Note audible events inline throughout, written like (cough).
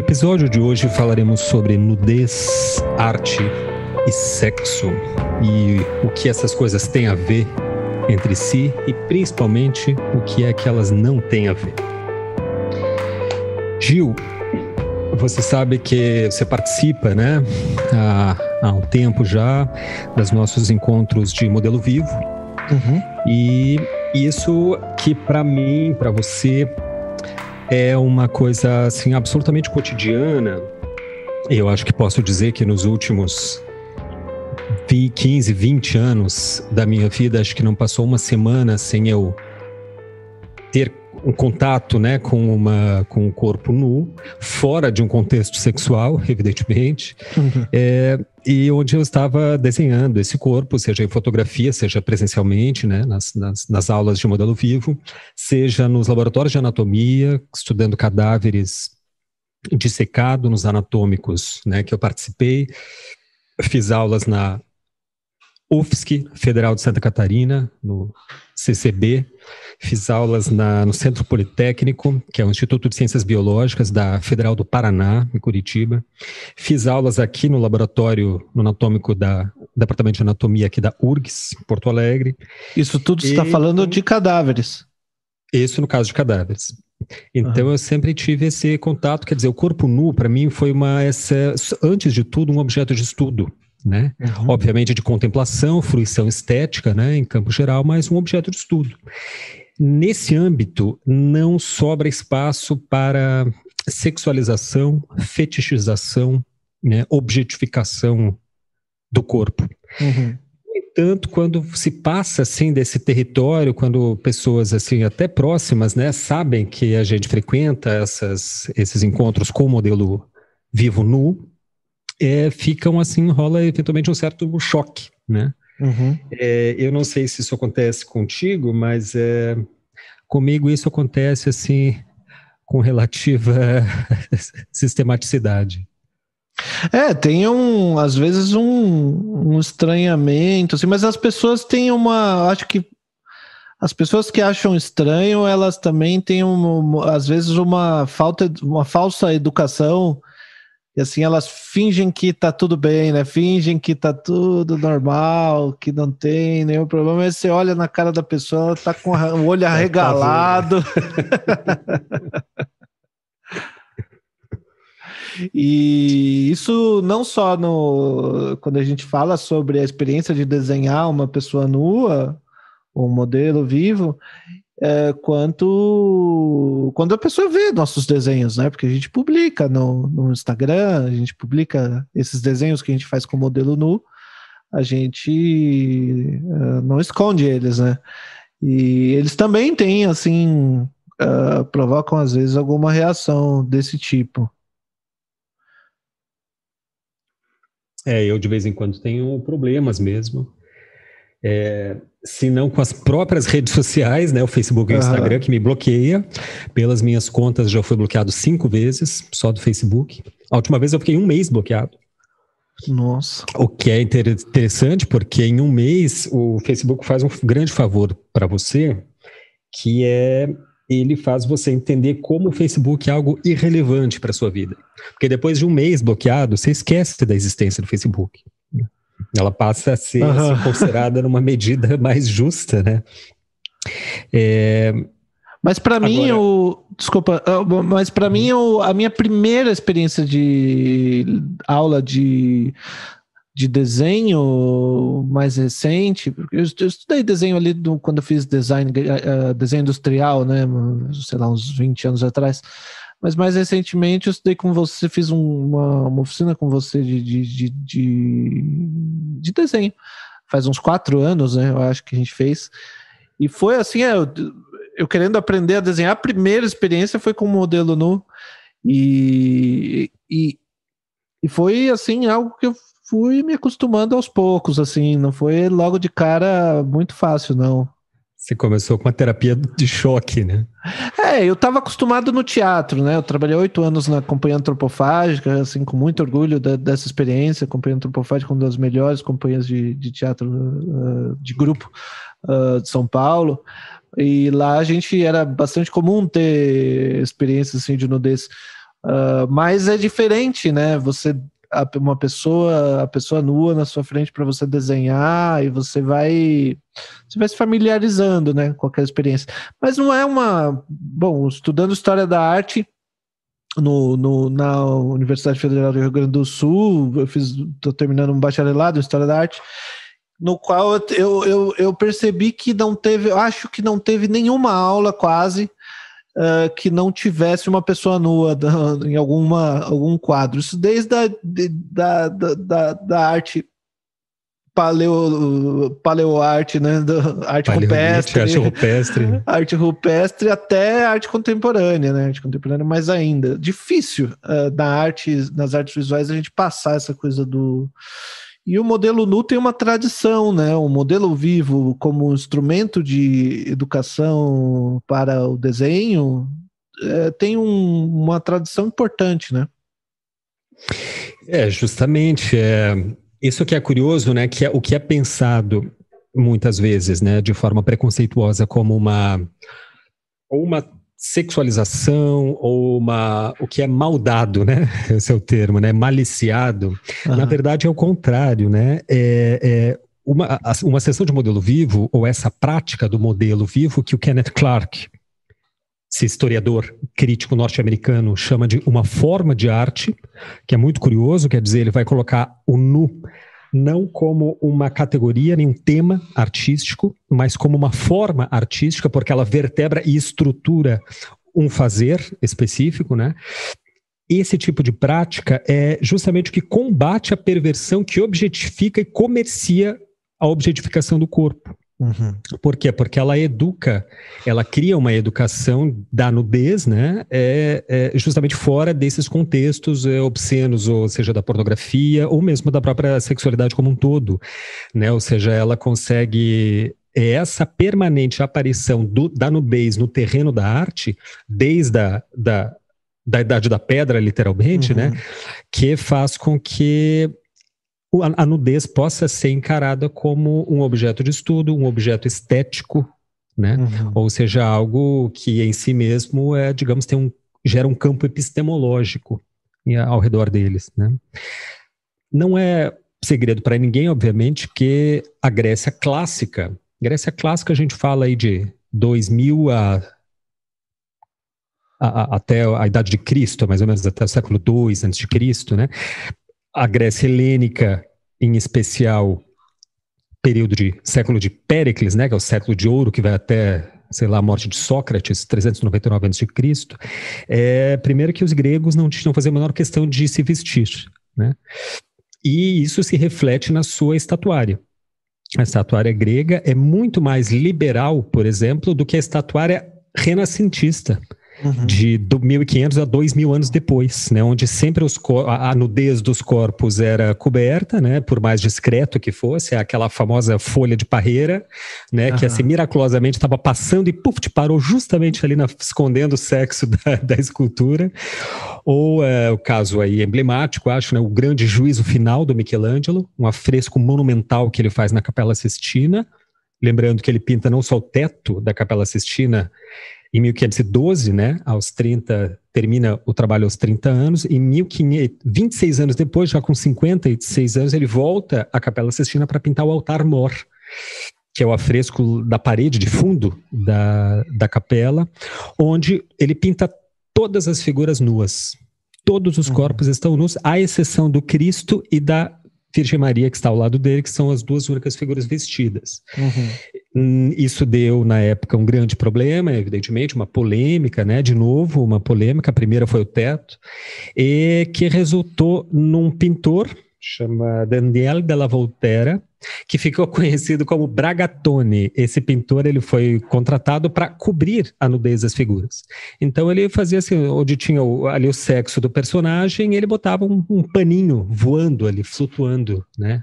episódio de hoje falaremos sobre nudez, arte e sexo e o que essas coisas têm a ver entre si e principalmente o que é que elas não têm a ver. Gil, você sabe que você participa, né, há, há um tempo já, dos nossos encontros de modelo vivo. Uhum. E isso que para mim, para você, é uma coisa assim absolutamente cotidiana. Eu acho que posso dizer que nos últimos 15, 20 anos da minha vida, acho que não passou uma semana sem eu ter um contato né, com, uma, com um corpo nu, fora de um contexto sexual, (laughs) evidentemente, uhum. é, e onde eu estava desenhando esse corpo, seja em fotografia, seja presencialmente, né, nas, nas, nas aulas de modelo vivo, seja nos laboratórios de anatomia, estudando cadáveres dissecado nos anatômicos né, que eu participei, fiz aulas na UFSC, Federal de Santa Catarina, no CCB. Fiz aulas na, no Centro Politécnico, que é o Instituto de Ciências Biológicas da Federal do Paraná, em Curitiba. Fiz aulas aqui no laboratório no anatômico da Departamento de Anatomia aqui da URGS, em Porto Alegre. Isso tudo está falando de cadáveres. Isso no caso de cadáveres. Então uhum. eu sempre tive esse contato, quer dizer, o corpo nu para mim foi uma essa, antes de tudo um objeto de estudo né? Uhum. Obviamente de contemplação, fruição estética, né, em campo geral, mas um objeto de estudo. Nesse âmbito, não sobra espaço para sexualização, fetichização, né, objetificação do corpo. Uhum. No entanto, quando se passa assim desse território, quando pessoas assim até próximas, né, sabem que a gente frequenta essas, esses encontros com o modelo vivo nu, é, ficam assim, rola eventualmente um certo choque, né? Uhum. É, eu não sei se isso acontece contigo, mas é, comigo isso acontece assim com relativa (laughs) sistematicidade. É, tem um, às vezes um, um estranhamento, assim, mas as pessoas têm uma, acho que as pessoas que acham estranho, elas também têm, uma, às vezes, uma falta, uma falsa educação e assim elas fingem que tá tudo bem, né? Fingem que tá tudo normal, que não tem nenhum problema. Aí você olha na cara da pessoa, ela tá com o olho (laughs) tá arregalado. (laughs) E isso não só no quando a gente fala sobre a experiência de desenhar uma pessoa nua, um modelo vivo, é, quanto quando a pessoa vê nossos desenhos, né? Porque a gente publica no, no Instagram, a gente publica esses desenhos que a gente faz com modelo nu, a gente é, não esconde eles, né? E eles também têm, assim, uh, provocam às vezes alguma reação desse tipo. É, eu de vez em quando tenho problemas mesmo é, se não com as próprias redes sociais, né? O Facebook e o Instagram, uhum. que me bloqueia. Pelas minhas contas, já fui bloqueado cinco vezes, só do Facebook. A última vez eu fiquei um mês bloqueado. Nossa. O que é interessante, porque em um mês o Facebook faz um grande favor para você, que é ele faz você entender como o Facebook é algo irrelevante para sua vida. Porque depois de um mês bloqueado, você esquece da existência do Facebook. Ela passa a ser uhum. assim, considerada numa medida (laughs) mais justa, né? É... Mas para Agora... Ah, mim, o desculpa, mas para uhum. mim o, a minha primeira experiência de aula de de desenho mais recente, eu, eu estudei desenho ali do, quando eu fiz design, uh, desenho industrial, né, sei lá, uns 20 anos atrás. Mas mais recentemente eu estudei com você, fiz uma, uma oficina com você de, de, de, de, desenho. Faz uns quatro anos, né? Eu acho que a gente fez. E foi assim, é, eu, eu querendo aprender a desenhar, a primeira experiência foi com o modelo nu. E, e, e foi assim, algo que eu fui me acostumando aos poucos, assim, não foi logo de cara muito fácil, não. Você começou com a terapia de choque, né? É, eu estava acostumado no teatro, né? Eu trabalhei oito anos na Companhia Antropofágica, assim, com muito orgulho dessa experiência. A Companhia Antropofágica é uma das melhores companhias de, de teatro uh, de grupo uh, de São Paulo. E lá a gente era bastante comum ter experiências assim, de nudez. Uh, mas é diferente, né? Você a, uma pessoa, a pessoa nua na sua frente para você desenhar e você vai você vai se familiarizando, né, com aquela experiência. Mas não é uma, bom, estudando história da arte, no, no, na Universidade Federal do Rio Grande do Sul, eu fiz, tô terminando um bacharelado em História da Arte, no qual eu, eu, eu percebi que não teve, acho que não teve nenhuma aula quase uh, que não tivesse uma pessoa nua da, em alguma, algum quadro. Isso desde a, de, da, da, da arte paleo, paleoarte, né? Do, arte rupestre. Arte rupestre. arte rupestre até arte contemporânea, né? Arte contemporânea, mas ainda. Difícil uh, na arte, nas artes visuais a gente passar essa coisa do e o modelo nu tem uma tradição, né? O modelo vivo como instrumento de educação para o desenho é, tem um, uma tradição importante, né? É, justamente. É, isso que é curioso, né? Que é, o que é pensado muitas vezes, né, de forma preconceituosa como uma ou uma sexualização ou uma, o que é maldado, né? (laughs) Esse é o termo, né? Maliciado. Uhum. Na verdade, é o contrário, né? É, é uma, uma sessão de modelo vivo, ou essa prática do modelo vivo que o Kenneth Clark, esse historiador crítico norte-americano, chama de uma forma de arte, que é muito curioso, quer dizer, ele vai colocar o nu não como uma categoria, nem um tema artístico, mas como uma forma artística, porque ela vertebra e estrutura um fazer específico, né? Esse tipo de prática é justamente o que combate a perversão que objetifica e comercia a objetificação do corpo. Uhum. Por quê? Porque ela educa, ela cria uma educação da nudez, né? É, é justamente fora desses contextos é, obscenos, ou seja, da pornografia, ou mesmo da própria sexualidade como um todo, né? Ou seja, ela consegue é, essa permanente aparição do, da nudez no terreno da arte, desde a da, da Idade da Pedra, literalmente, né? uhum. né? Que faz com que a nudez possa ser encarada como um objeto de estudo, um objeto estético, né? Uhum. Ou seja, algo que em si mesmo é, digamos, tem um, gera um campo epistemológico ao redor deles, né? Não é segredo para ninguém, obviamente, que a Grécia clássica, Grécia clássica a gente fala aí de 2000 a a, a, até a idade de Cristo, mais ou menos até o século II antes de Cristo, né? a Grécia helênica, em especial, período de século de Péricles, né, que é o século de ouro, que vai até, sei lá, a morte de Sócrates, 399 a.C., é, primeiro que os gregos não tinham fazer a menor questão de se vestir, né? E isso se reflete na sua estatuária. A estatuária grega é muito mais liberal, por exemplo, do que a estatuária renascentista Uhum. de 1500 a 2000 anos depois, né, onde sempre os a, a nudez dos corpos era coberta, né, por mais discreto que fosse, aquela famosa folha de parreira, né, uhum. que assim miraculosamente estava passando e puf, te parou justamente ali na, escondendo o sexo da, (laughs) da escultura, ou é, o caso aí emblemático, acho, né, o grande juízo final do Michelangelo, um afresco monumental que ele faz na Capela Sistina, lembrando que ele pinta não só o teto da Capela Sistina, em 1512, né, aos 30, termina o trabalho aos 30 anos, e 1526 anos depois, já com 56 anos, ele volta à Capela Sistina para pintar o altar mor, que é o afresco da parede de fundo da, da capela, onde ele pinta todas as figuras nuas. Todos os uhum. corpos uhum. estão nus, à exceção do Cristo e da Virgem Maria, que está ao lado dele, que são as duas únicas figuras vestidas. Uhum. Isso deu, na época, um grande problema, evidentemente, uma polêmica, né? De novo, uma polêmica. A primeira foi o teto, e que resultou num pintor, chama Daniel della Volterra, que ficou (laughs) conhecido como Bragatone. Esse pintor ele foi contratado para cobrir a nudez das figuras. Então ele fazia assim, onde tinha ali o sexo do personagem, ele botava um, um paninho voando ali, flutuando, né,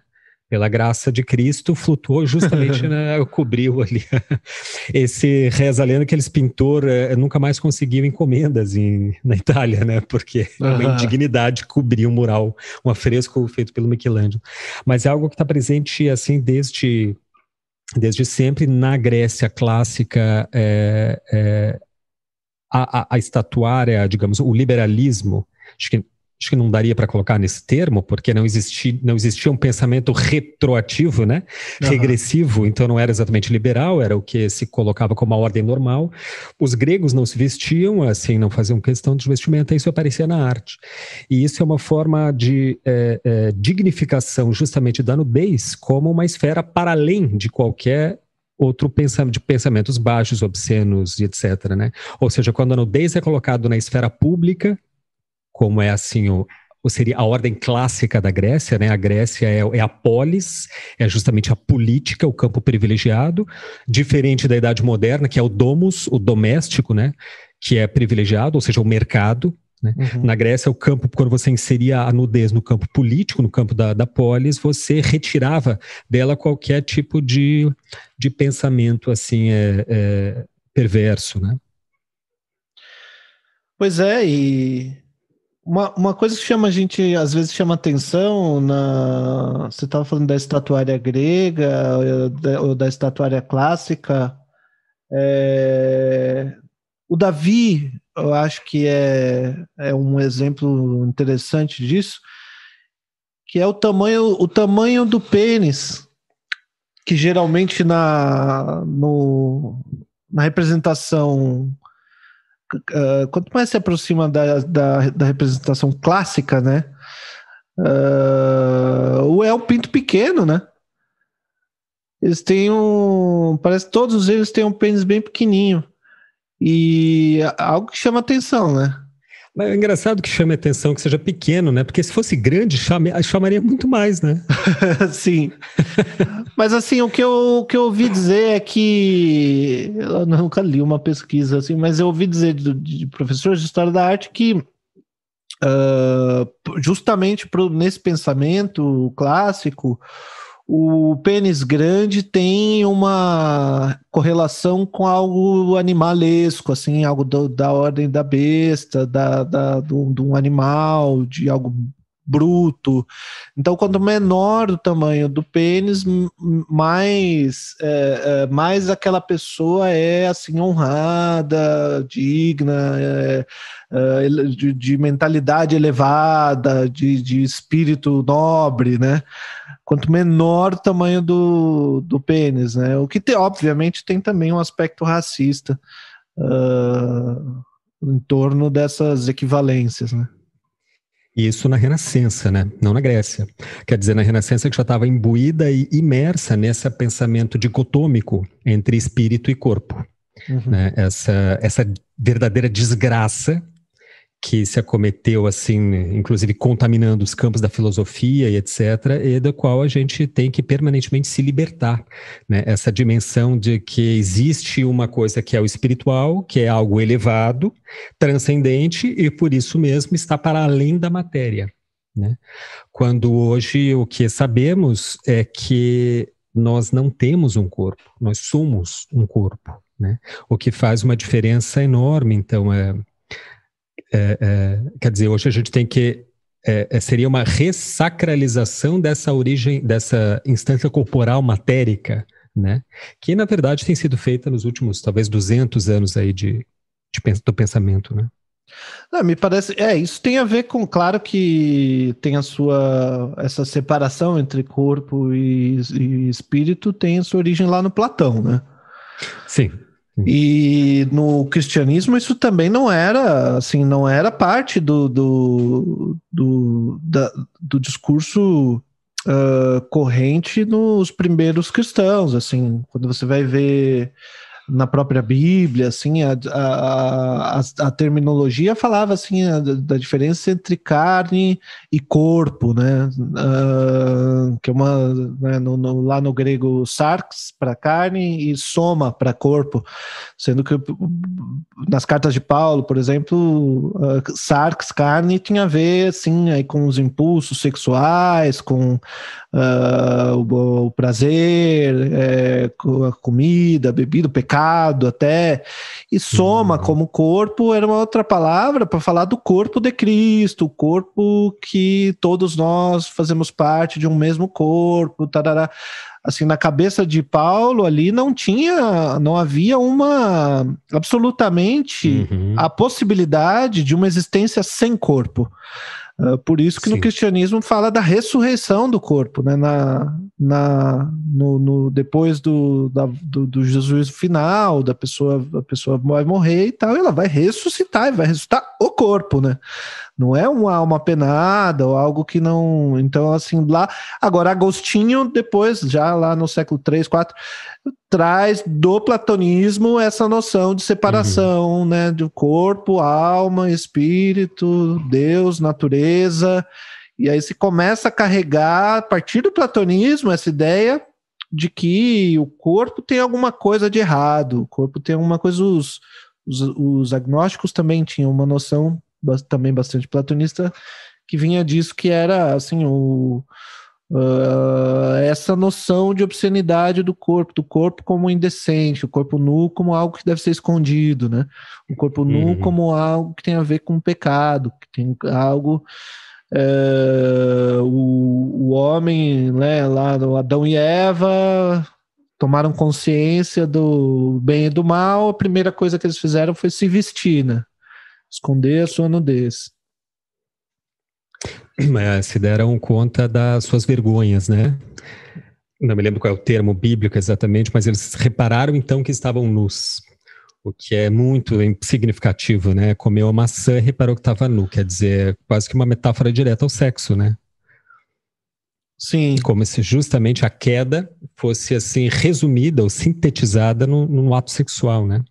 pela graça de Cristo, flutuou justamente, (laughs) na, né, cobriu ali (laughs) esse reza lenda que eles pintor eh, nunca mais conseguiu encomendas em, na Itália, né? Porque uhum. uma indignidade cobrir um mural, um afresco feito pelo Michelangelo. Mas é algo que está presente assim desde desde sempre na Grécia clássica. É, é, a, a, a estatuária, digamos, o liberalismo, acho que acho que não daria para colocar nesse termo, porque não, existi, não existia um pensamento retroativo, né? Uhum. Regressivo, então não era exatamente liberal, era o que se colocava como a ordem normal. Os gregos não se vestiam, assim, não faziam questão de vestimenta, isso aparecia na arte. E isso é uma forma de é, é, dignificação justamente da nudez como uma esfera para além de qualquer outro pensamento, de pensamentos baixos, obscenos, etc. Né? Ou seja, quando a nudez é colocada na esfera pública, como é assim o, seria a ordem clássica da Grécia, né? A Grécia é, é, a polis, é justamente a política, o campo privilegiado, diferente da Idade Moderna, que é o domus, o doméstico, né? Que é privilegiado, ou seja, o mercado. Né? Uhum. Na Grécia, o campo, quando você inseria a nudez no campo político, no campo da, da polis, você retirava dela qualquer tipo de, de pensamento assim é, é perverso, né? Pois é, e uma, uma coisa que chama a gente, às vezes chama atenção, na... você estava falando da estatuária grega eh, ou da, estatuária clássica. É... O Davi, eu acho que é, é um exemplo interessante disso, que é o tamanho, o tamanho do pênis, que geralmente na, no, na representação uh, quanto mais se aproxima da, da, da representação clássica, né? Uh, o El Pinto pequeno, né? Eles têm um. Parece que todos eles têm um pênis bem pequenininho. E é algo que chama atenção, né? Mas é engraçado que chame atenção que seja pequeno, né? Porque se fosse grande, chame, chamaria muito mais, né? (laughs) Sim. Mas assim, o que, eu, o que eu ouvi dizer é que. Eu nunca li uma pesquisa assim, mas eu ouvi dizer de, de professores de história da arte que. Uh, justamente pro, nesse pensamento clássico, o pênis grande tem uma correlação com algo animalesco, assim, algo do, da ordem da besta, da, da, de um animal, de algo bruto. Então, quanto menor o tamanho do pênis, mais, é, é, mais aquela pessoa é assim honrada, digna, é, é de, de, mentalidade elevada, de, de espírito nobre, né? quanto menor o tamanho do, do pênis, né? O que te, obviamente tem também um aspecto racista uh, em torno dessas equivalências, né? Isso na Renascença, né? Não na Grécia. Quer dizer, na Renascença que já estava imbuída e imersa nesse pensamento dicotômico entre espírito e corpo. Uhum. Né? Essa, essa verdadeira desgraça que se acometeu, assim, inclusive contaminando os campos da filosofia e etc., e da qual a gente tem que permanentemente se libertar. Né? Essa dimensão de que existe uma coisa que é o espiritual, que é algo elevado, transcendente, e por isso mesmo está para além da matéria. Né? Quando hoje o que sabemos é que nós não temos um corpo, nós somos um corpo. Né? O que faz uma diferença enorme, então, é, é, é, quer dizer, hoje a gente tem que é, é, seria uma ressacralização dessa origem, dessa instância corporal matérica, né? Que na verdade tem sido feita nos últimos talvez 200 anos aí de, de do pensamento, né? Não, ah, me parece, é, isso tem a ver com, claro que tem a sua, essa separação entre corpo e, e espírito tem a sua origem lá no Platão, né? Sim. E no cristianismo isso também não era, assim, não era parte do, do, do, da, do discurso uh, corrente nos primeiros cristãos, assim, quando você vai ver na própria Bíblia, assim, a, a, a, a terminologia falava assim a, da diferença entre carne e corpo, né? Uh, que é uma né, no, no, lá no grego sarx para carne e soma para corpo, sendo que nas cartas de Paulo, por exemplo, uh, sarx carne tinha a ver assim aí com os impulsos sexuais, com uh, o, o, prazer, é, com a comida, a bebida, o pecado pecado até, e soma uhum. como corpo era uma outra palavra para falar do corpo de Cristo, o corpo que todos nós fazemos parte de um mesmo corpo, tarará. Assim, na cabeça de Paulo ali não tinha, não havia uma, absolutamente, uhum. a possibilidade de uma existência sem corpo. Ah, por isso que Sim. no cristianismo fala da ressurreição do corpo, né? Na, na, no, no depois do, da, do, do Jesus final, da pessoa, a pessoa vai morrer e tal, e ela vai ressuscitar e vai ressuscitar o corpo, né? Não é uma alma penada ou algo que não. Então, assim, lá. Agora, Agostinho, depois, já lá no século 3, 4, traz do platonismo essa noção de separação, uhum. né? Do corpo, alma, espírito, Deus, natureza. E aí se começa a carregar, a partir do platonismo, essa ideia de que o corpo tem alguma coisa de errado, o corpo tem alguma coisa. Os, os, os agnósticos também tinham uma noção também bastante platonista, que vinha disso que era assim o uh, essa noção de obscenidade do corpo, do corpo como indecente, o corpo nu como algo que deve ser escondido, né? O corpo nu uhum. como algo que tem a ver com pecado, que tem algo eh, o, o homem, né, lá do Adão e Eva tomaram consciência do bem e do mal, a primeira coisa que eles fizeram foi se vestir, né? esconder a sua nudez. Mas se deram conta das suas vergonhas, né? Não me lembro qual é o termo bíblico exatamente, mas eles repararam então que estavam nus, o que é muito significativo, né? Comeu a maçã e reparou que estava nu, quer dizer, quase que uma metáfora direta ao sexo, né? Sim. Como se justamente a queda fosse assim resumida ou sintetizada no, no, ato sexual, né?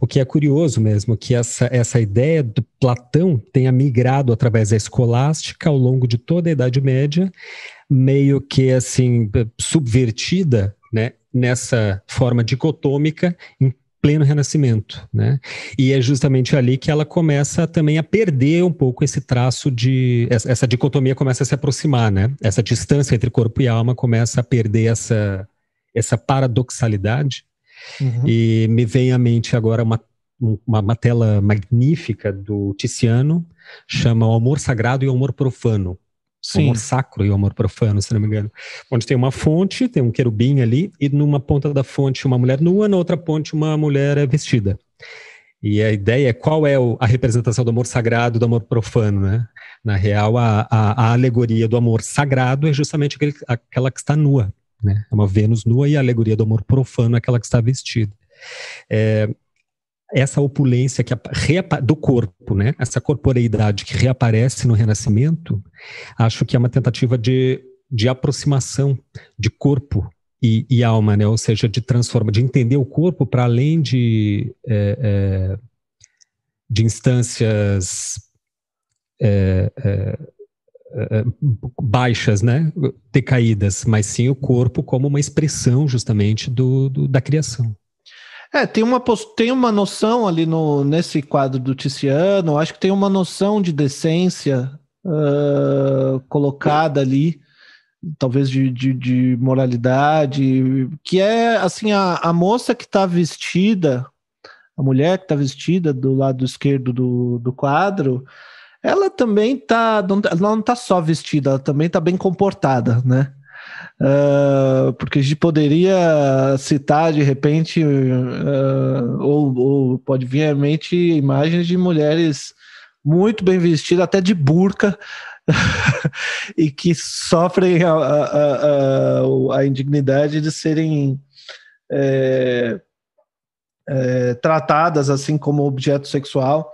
O que é curioso mesmo, é que essa, essa ideia do Platão tenha migrado através da escolástica ao longo de toda a Idade Média, meio que assim subvertida, né? Nessa forma dicotômica em pleno renascimento, né? E é justamente ali que ela começa também a perder um pouco esse traço de essa dicotomia começa a se aproximar, né? Essa distância entre corpo e alma começa a perder essa essa paradoxalidade. Uhum. E me vem à mente agora uma uma, uma tela magnífica do Tiziano, chama O Amor Sagrado e o Amor Profano, Sim. O amor sacro e o amor profano, se não me engano. Onde tem uma fonte, tem um querubim ali, e numa ponta da fonte uma mulher nua, na outra ponte uma mulher eh, vestida. E a ideia é qual é a representação do amor sagrado do amor profano, né? Na real, a, a, a alegoria do amor sagrado é justamente aquele, aquela que está nua, né? É uma Vênus nua e a alegoria do amor profano é aquela que está vestida. É, essa opulência que do corpo, né? Essa corporeidade que reaparece no Renascimento, acho que é uma tentativa de, de aproximação de corpo e, e alma, né? Ou seja, de transforma, de entender o corpo para além de é, é, de instâncias é, é, é baixas, né, decaídas, mas sim o corpo como uma expressão justamente do, do da criação. É, tem uma, tem uma noção ali no, nesse quadro do Tiziano, acho que tem uma noção de decência uh, colocada ali, talvez de, de, de, moralidade, que é assim, a, a moça que está vestida, a mulher que está vestida do lado esquerdo do, do quadro, ela também tá, não, ela não tá só vestida, ela também está bem comportada, né? Uh, porque a gente poderia citar de repente, uh, ou, ou, pode vir à mente imagens de mulheres muito bem vestidas, até de burca, (laughs) e que sofrem a, a, a, a indignidade de serem é, é, tratadas assim como objeto sexual.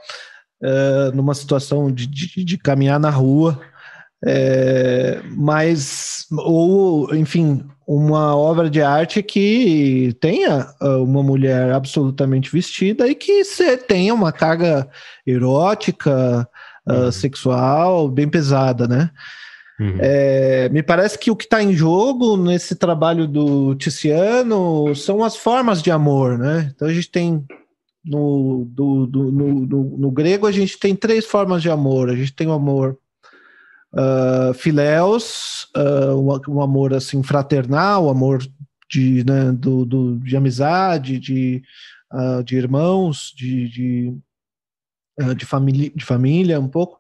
É, numa situação de, de, de caminhar na rua é, mas, ou, enfim, uma obra de arte que tenha ah, uma mulher absolutamente vestida e que tenha uma carga erótica, ah, uhum. uh, sexual, bem pesada, né? Uhum. É, me parece que o que está em jogo nesse trabalho do Tiziano são as formas de amor, né? Então a gente tem no, do, do, no, no, no grego a gente tem três formas de amor. A gente tem o amor uh, filéus, uh, um, um, amor assim fraternal, amor de, né, do, do, de amizade, de, uh, de irmãos, de, de, de, família, de família um pouco,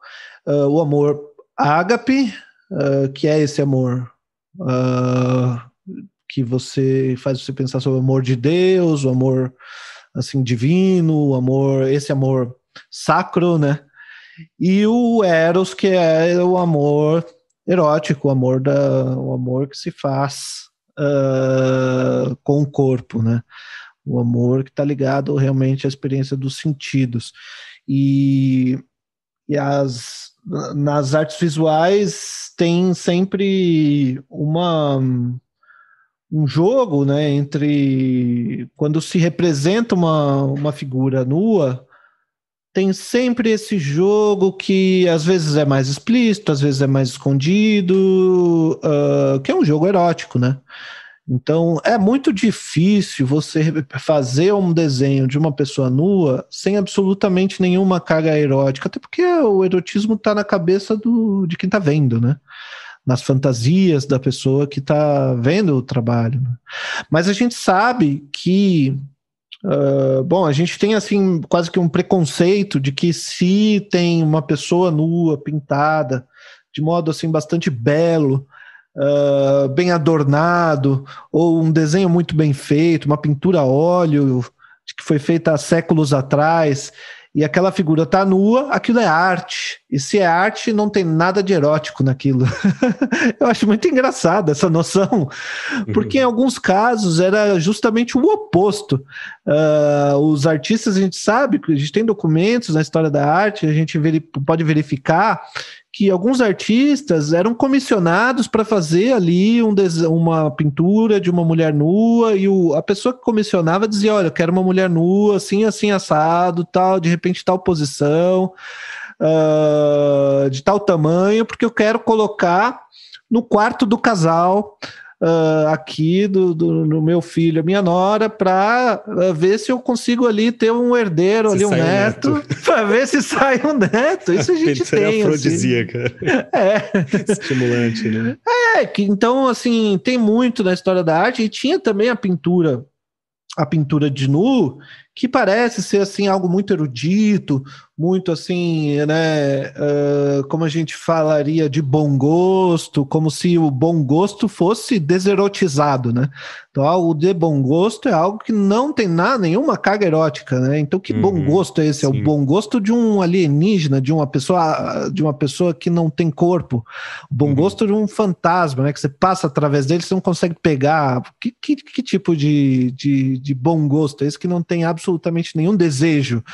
o amor ágape, que é esse amor que você faz você pensar sobre o amor de Deus, o amor assim divino, o amor, esse amor sacro, né? e o Eros, que é o amor erótico, o amor, da, o amor que se faz uh, com o corpo, né? O amor que está ligado realmente à experiência dos sentidos. E, e as, nas artes visuais tem sempre uma um jogo né, entre quando se representa uma, uma figura nua tem sempre esse jogo que às vezes é mais explícito, às vezes é mais escondido, uh, que é um jogo erótico, né? Então é muito difícil você fazer um desenho de uma pessoa nua sem absolutamente nenhuma carga erótica, até porque o erotismo está na cabeça do, de quem está vendo, né? Nas fantasias da pessoa que está vendo o trabalho. Né? Mas a gente sabe que ah, bom, a gente tem assim quase que um preconceito de que se tem uma pessoa nua, pintada, de modo assim bastante belo, uh, bem adornado, ou um desenho muito bem feito, uma pintura a óleo que foi feita há séculos atrás, e aquela figura tá nua, aquilo é arte. E se é arte, não tem nada de erótico naquilo. (laughs) Eu acho muito engraçada essa noção, porque em uhum. alguns casos era justamente o oposto. Uh, os artistas, a gente sabe, a gente tem documentos na história da arte, a gente veri pode verificar que alguns artistas eram comissionados para fazer ali um uma pintura de uma mulher nua e o, a pessoa que comissionava dizia, olha, eu quero uma mulher nua, assim, assim, assado, tal, de repente tal posição, uh, de tal tamanho, porque eu quero colocar no quarto do casal uh, aqui do, do, do, meu filho, a minha nora, para uh, ah, ver se eu consigo ali ter um herdeiro, se ali um neto, neto. (laughs) para ver se sai um neto. Isso a (laughs) gente é tem. Assim. Afrodisíaca. Assim. (laughs) É. Estimulante, né? É, que, então, assim, tem muito na história da arte e tinha também a pintura a pintura de nu, que parece ser assim algo muito erudito, muito assim, né? Uh, como a gente falaria de bom gosto, como se o bom gosto fosse deserotizado, né? Então, algo ah, de bom gosto é algo que não tem nada, nenhuma carga erótica, né? Então, que uhum, bom gosto é esse? Sim. É o bom gosto de um alienígena, de uma pessoa, de uma pessoa que não tem corpo. O bom uhum. gosto de um fantasma, né? Que você passa através dele, você não consegue pegar. Que, que, que tipo de, de, de bom gosto é esse que não tem absolutamente nenhum desejo?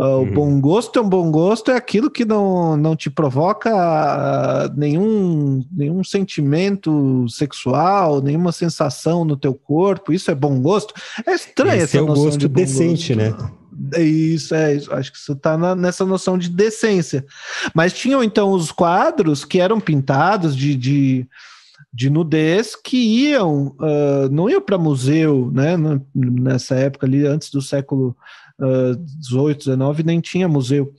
Ah, o uhum. bom gosto é um bom gosto, é aquilo que não, não te provoca ah, nenhum, nenhum sentimento sexual, nenhuma sensação no teu corpo. Isso é bom gosto. É estranho Esse essa é noção gosto de bom decente, gosto. né? É isso, é, isso. acho que isso está nessa noção de decência. Mas tinham então os quadros que eram pintados de, de, de nudez que iam, uh, não iam para museu, né? Nessa época ali, antes do século 18, 19, nem tinha museu.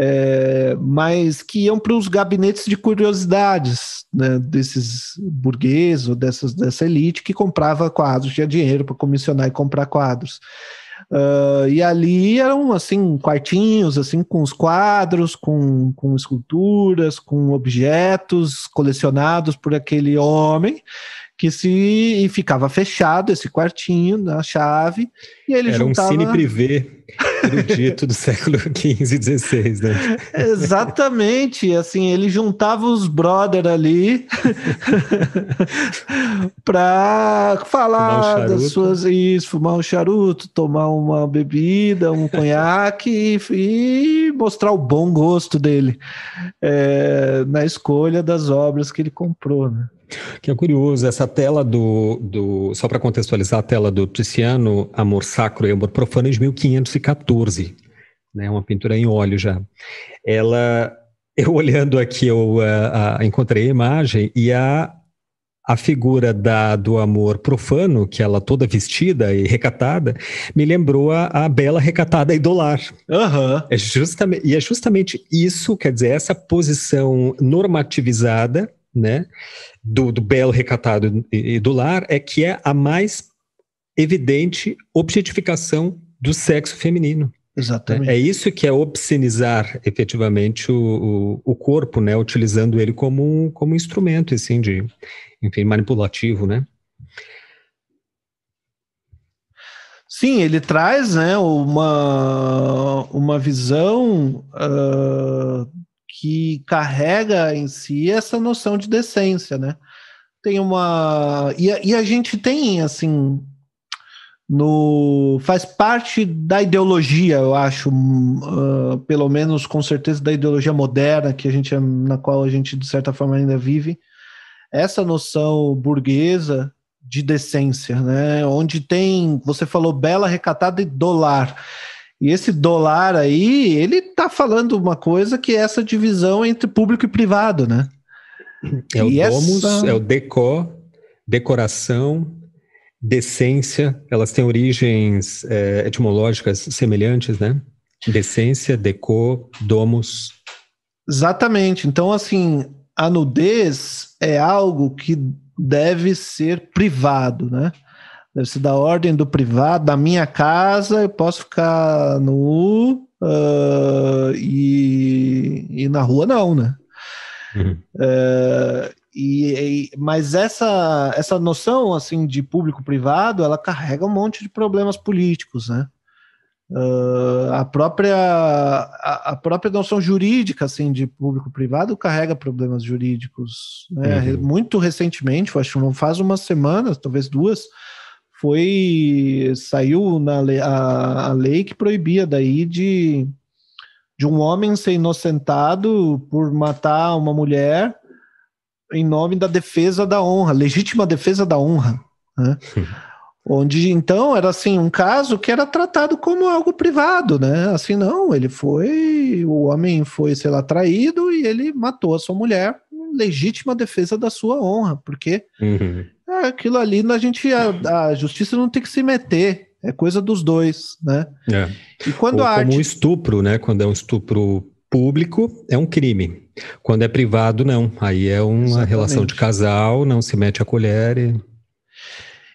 É, mas que iam para os gabinetes de curiosidades né, desses burgueses ou dessas, dessa elite que comprava quadros, tinha dinheiro para comissionar e comprar quadros. Uh, e ali eram assim quartinhos assim com os quadros, com, com esculturas, com objetos colecionados por aquele homem que se e ficava fechado esse quartinho na chave e ele era juntava... um cine privê erudito do século XV e XVI, né? (laughs) Exatamente, assim ele juntava os brother ali (laughs) para falar um das suas isso, fumar um charuto, tomar uma bebida, um (laughs) conhaque e, mostrar o bom gosto dele é, na escolha das obras que ele comprou, né? Que é curioso, essa tela do. do só para contextualizar, a tela do Tiziano, Amor Sacro e Amor Profano, é de 1514, né, uma pintura em óleo já. Ela. (laughs) Eu olhando aqui, eu eh, encontrei a imagem e a, a figura da, do amor profano, que ela toda vestida e recatada, me lembrou a, a bela recatada idolar. Uhum. É justamente, e é justamente isso, quer dizer, essa posição normativizada né, do, do belo recatado e do lar, é que é a mais evidente objetificação do sexo feminino. Exatamente. É, é isso que é obscenizar efetivamente o, o, o, corpo, né? Utilizando ele como como instrumento, assim, de, enfim, manipulativo, né? Sim, ele traz né, uma, uma visão uh, que carrega em si essa noção de decência, né? Tem uma. E a, e a gente tem, assim. No, faz parte da ideologia, eu acho, uh, pelo menos com certeza da ideologia moderna que a gente na qual a gente de certa forma ainda vive, essa noção burguesa de decência, né? Onde tem, você falou bela, recatada e dolar. E esse dólar aí, ele tá falando uma coisa que é essa divisão entre público e privado, né? É o domus, essa... é o decor, decoração, decência, elas têm origens é, etimológicas semelhantes, né? Decência, decor, domus. Exatamente. Então, assim, a nudez é algo que deve ser privado, né? Deve ser da ordem do privado, da minha casa, eu posso ficar no U uh, ah, e, e na rua não, né? Uhum. Ah, e, e, mas essa, essa noção assim de público-privado, ela carrega um monte de problemas políticos, né? Uh, a própria a, a, própria noção jurídica assim de público privado carrega problemas jurídicos né? uhum. muito recentemente acho que não faz umas semanas talvez duas foi saiu na lei, a, a, lei que proibia daí de de um homem ser inocentado por matar uma mulher em nome da defesa da honra, legítima defesa da honra, né? (laughs) onde então era assim um caso que era tratado como algo privado, né? Assim não, ele foi o homem foi sei lá traído e ele matou a sua mulher, legítima defesa da sua honra, porque uhum aquilo ali a gente a, a, justiça não tem que se meter, é coisa dos dois, né? É. E quando Ou a arte... como um estupro, né? Quando é um estupro público é um crime. Quando é privado não, aí é uma Exatamente. relação de casal, não se mete a colher. E,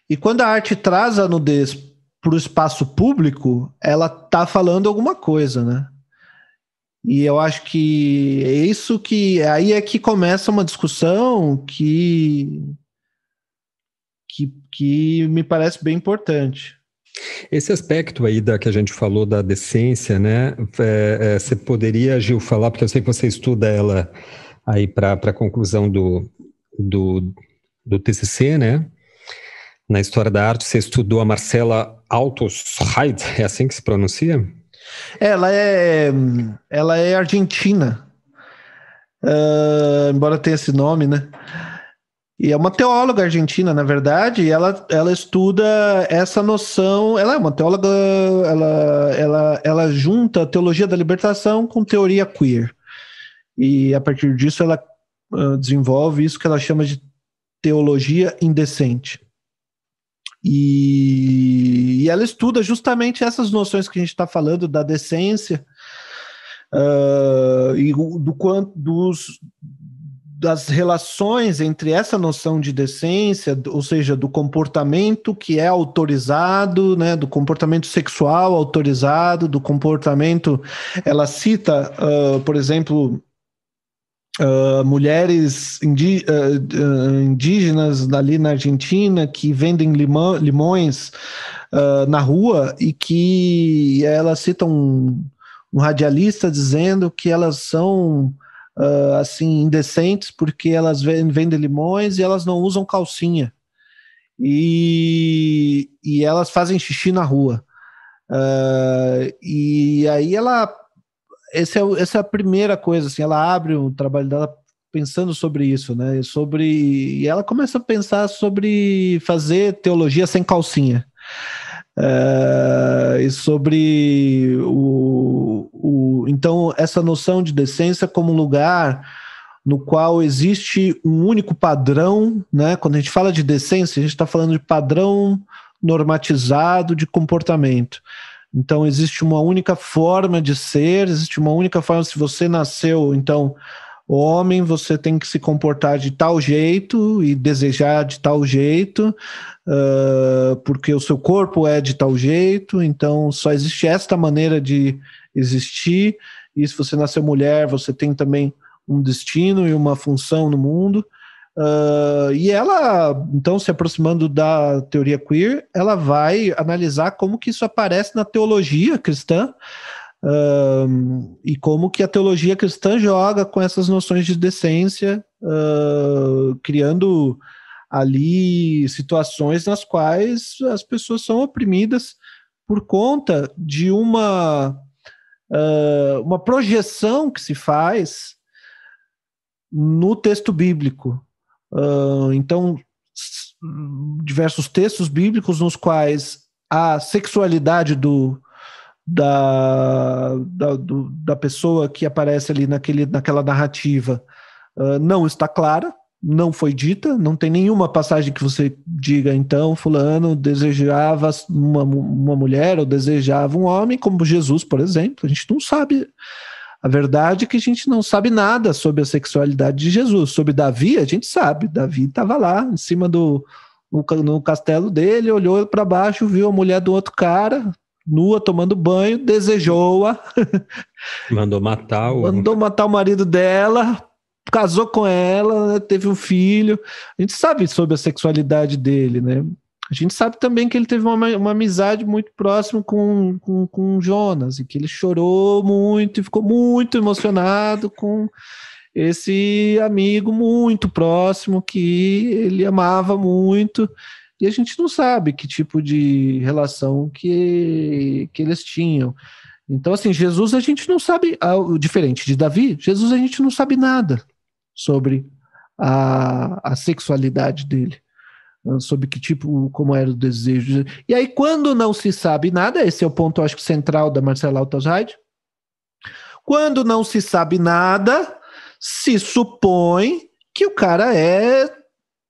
e quando a arte traz a nudez para o espaço público, ela tá falando alguma coisa, né? E eu acho que é isso que aí é que começa uma discussão que que, que me parece bem importante. Esse aspecto aí da que a gente falou da decência, né? É, é, você poderia, Gil, falar, porque eu sei que você estuda ela aí para a conclusão do, do, do TCC, né? Na história da arte, você estudou a Marcela Altoschheid, é assim que se pronuncia? Ela é, ela é argentina, uh, embora tenha esse nome, né? E é uma teóloga argentina, na verdade, e ela, ela estuda essa noção. Ela é uma teóloga, ela, ela, ela junta a teologia da libertação com teoria queer. E a partir disso ela uh, desenvolve isso que ela chama de teologia indecente. E, e ela estuda justamente essas noções que a gente está falando da decência uh, e do quanto dos das relações entre essa noção de decência, ou seja, do comportamento que é autorizado, né, do comportamento sexual autorizado, do comportamento. Ela cita, uh, por exemplo, Uh, mulheres indi uh, indígenas ali na Argentina que vendem limão, limões uh, na rua e que elas citam um, um, radialista dizendo que elas são uh, assim indecentes porque elas vendem limões e elas não usam calcinha e, e elas fazem xixi na rua uh, e aí ela esse é, essa é a primeira coisa assim ela abre o trabalho dela pensando sobre isso né sobre e ela começa a pensar sobre fazer teologia sem calcinha eh, e sobre o, o, então essa noção de decência como lugar no qual existe um único padrão, né? Quando a gente fala de decência, a gente está falando de padrão normatizado de comportamento. Então existe uma única forma de ser, existe uma única forma. Se você nasceu, então homem, você tem que se comportar de tal jeito e desejar de tal jeito, uh, porque o seu corpo é de tal jeito, então só existe esta maneira de existir. E se você nasceu mulher, você tem também um destino e uma função no mundo. Uh, e ela, então, se aproximando da teoria queer, ela vai analisar como que isso aparece na teologia cristã, um, e como que a teologia cristã joga com essas noções de decência, uh, criando ali situações nas quais as pessoas são oprimidas por conta de uma, uh, uma projeção que se faz no texto bíblico. Uh, então, diversos textos bíblicos nos quais a sexualidade do da, da, do, da pessoa que aparece ali naquele, naquela narrativa uh, não está clara, não foi dita, não tem nenhuma passagem que você diga, então, Fulano desejava uma, uma mulher ou desejava um homem, como Jesus, por exemplo. A gente não sabe. A verdade é que a gente não sabe nada sobre a sexualidade de Jesus. Sobre Davi, a gente sabe. Davi estava lá, em cima do. No, no castelo dele, olhou para baixo, viu a mulher do outro cara, nua tomando banho, desejou-a. (laughs) Mandou matar o. Mandou matar o marido dela, casou com ela, né? teve um filho. A gente sabe sobre a sexualidade dele, né? A gente sabe também que ele teve uma, uma amizade muito próxima com, com, com Jonas, e que ele chorou muito e ficou muito emocionado com esse amigo muito próximo que ele amava muito e a gente não sabe que tipo de relação que, que eles tinham. Então, assim, Jesus a gente não sabe, ah, diferente de Davi, Jesus a gente não sabe nada sobre a, a sexualidade dele, ah, sobre que tipo, como era o desejo. E aí, quando não se sabe nada, esse é o ponto, acho que, central da Marcela Altazaide, quando não se sabe nada, se supõe que o cara é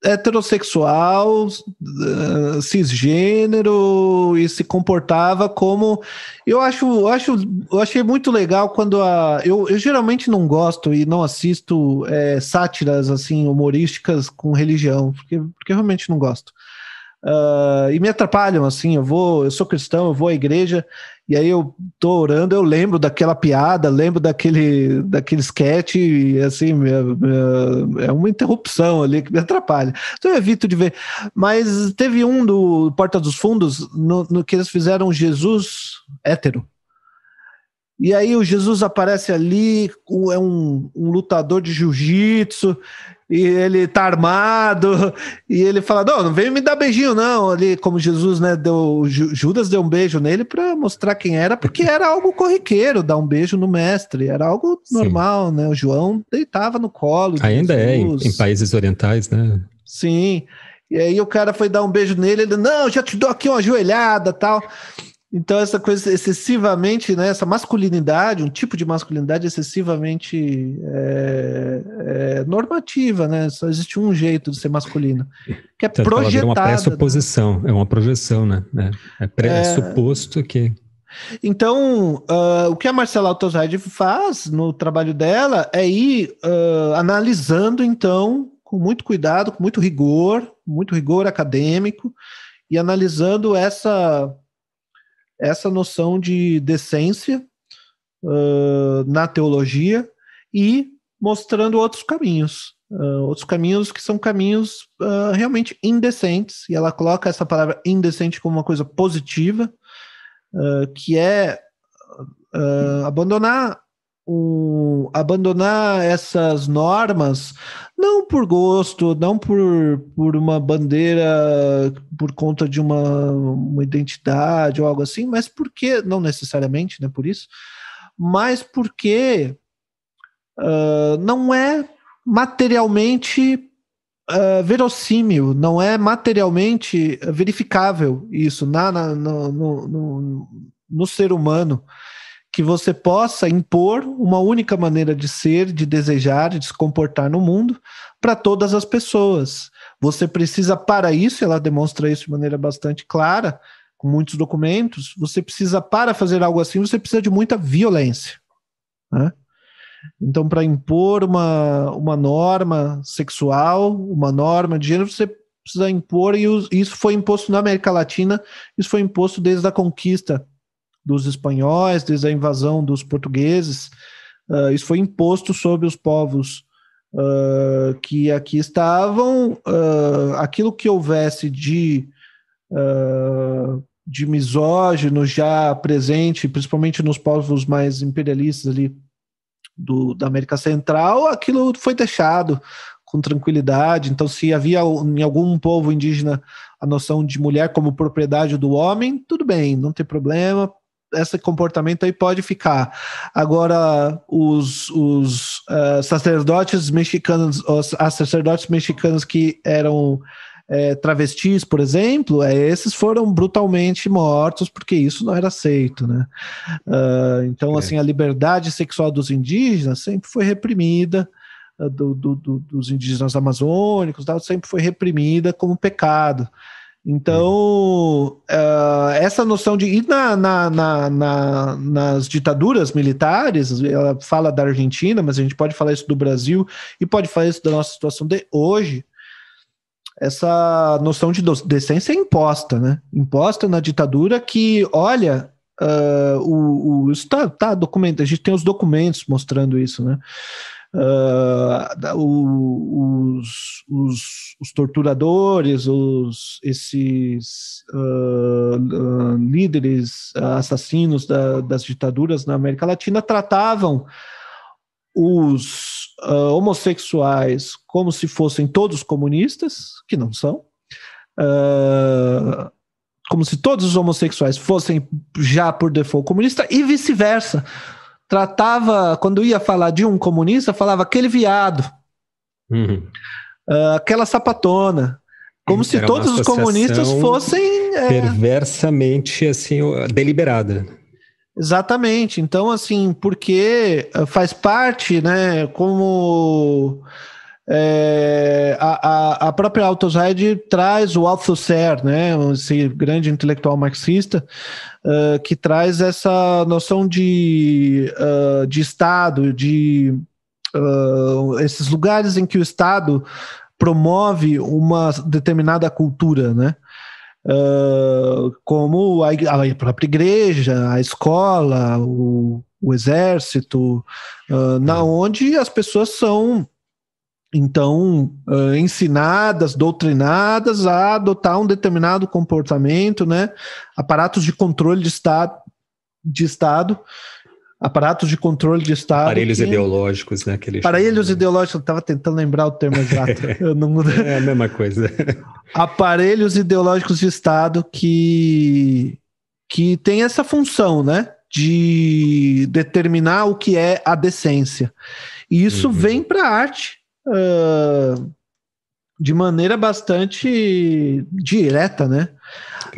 heterossexual, eh, cisgênero e se comportava como eu acho, eu acho, eu achei muito legal quando a eu, eu geralmente não gosto e não assisto é, sátiras assim humorísticas com religião porque, porque realmente não gosto uh, e me atrapalham, assim, eu vou, eu sou cristão, eu vou à igreja, e aí eu tô orando, eu lembro daquela piada, lembro daquele, daquele sketch, e assim, é, é uma interrupção ali que me atrapalha. Então eu evito de ver. Mas teve um do Porta dos Fundos, no, no que eles fizeram Jesus hétero. E aí o Jesus aparece ali, é um, um lutador de jiu-jitsu, e ele tá armado, e ele fala: Não, não vem me dar beijinho, não. Ali, como Jesus, né? Deu, Judas deu um beijo nele para mostrar quem era, porque era algo corriqueiro dar um beijo no mestre, era algo normal, Sim. né? O João deitava no colo. Ainda Jesus. é, em, em países orientais, né? Sim. E aí o cara foi dar um beijo nele, ele, não, já te dou aqui uma joelhada tal. Então, essa coisa excessivamente, né, essa masculinidade, um tipo de masculinidade excessivamente é, é normativa, né? Só existe um jeito de ser masculino, que é então, É uma né? pressuposição, né? é uma projeção, né? É, é pressuposto é, é... suposto que... Então, uh, o que a Marcela Altosaide faz no trabalho dela é ir uh, analisando, então, com muito cuidado, com muito rigor, muito rigor acadêmico, e analisando essa essa noção de decência uh, na teologia e mostrando outros caminhos. Uh, outros caminhos que são caminhos uh, realmente indecentes, e ela coloca essa palavra indecente como uma coisa positiva, que é abandonar um, abandonar essas normas não por gosto, não por, por uma bandeira, por conta de uma, uma identidade ou algo assim, mas porque, não necessariamente, né, por isso, mas porque uh, não é materialmente uh, verossímil, não é materialmente verificável isso na, na no, no, no, no ser humano que você possa impor uma única maneira de ser, de desejar, de se comportar no mundo para todas as pessoas. Você precisa, para isso, e ela demonstra isso de maneira bastante clara, com muitos documentos, você precisa, para fazer algo assim, você precisa de muita violência. Né? Então, para impor uma, uma norma sexual, uma norma de gênero, você precisa impor, e isso foi imposto na América Latina, isso foi imposto desde a conquista dos espanhóis, desde a invasão dos portugueses. Uh, isso foi imposto sobre os povos uh, que aqui estavam. Uh, aquilo que houvesse de, de misógino já presente, principalmente nos povos mais imperialistas ali do, da América Central, aquilo foi deixado com tranquilidade. Então, se havia em algum povo indígena a noção de mulher como propriedade do homem, tudo bem, não tem problema, esse comportamento aí pode ficar. Agora, os, os uh, sacerdotes mexicanos, os, as sacerdotes mexicanos que eram é, travestis, por exemplo, é, esses foram brutalmente mortos porque isso não era aceito, né? Uh, então, é. assim, a liberdade sexual dos indígenas sempre foi reprimida, ah, do, do, do, dos indígenas amazônicos, tal, sempre foi reprimida como pecado. Então, uh, essa noção de. E na, na, na, nas ditaduras militares, ela fala da Argentina, mas a gente pode falar isso do Brasil e pode falar isso da nossa situação de hoje. Essa noção de decência é imposta, né? Imposta na ditadura que, olha, uh, o, o, isso tá, tá documento, a gente tem os documentos mostrando isso, né? Uh, o, os, os, os, torturadores, os, esses uh, uh, líderes assassinos da, das ditaduras na América Latina tratavam os homossexuais como se fossem todos comunistas, que não são, como se todos os homossexuais fossem já por default comunista e vice-versa tratava, quando ia falar de um comunista, falava aquele viado, uhum. uh, aquela sapatona. Como uhum. Era se todos os comunistas fossem. É... Perversamente, assim, deliberada. Exatamente. Então, assim, porque ah, faz parte, né, como é, a, a, própria Autoside traz o Althusser, né, esse grande intelectual marxista, uh, que traz essa noção de, uh, de Estado, de uh, esses lugares em que o Estado promove uma determinada cultura, né? como a, a, própria igreja, a escola, o, o exército, na é. onde as pessoas são então uh, ensinadas, doutrinadas a adotar um determinado comportamento, né? Aparatos de controle de estado, de estado, aparatos de controle de estado, aparelhos que... ideológicos, né? Que aparelhos chamam, né? ideológicos. Né? Eu estava tentando lembrar o termo exato. (laughs) não... É a mesma coisa. aparelhos ideológicos de estado que que tem essa função, né? De determinar o que é a decência. E isso uhum. vem para a arte uh, de maneira bastante direta, né?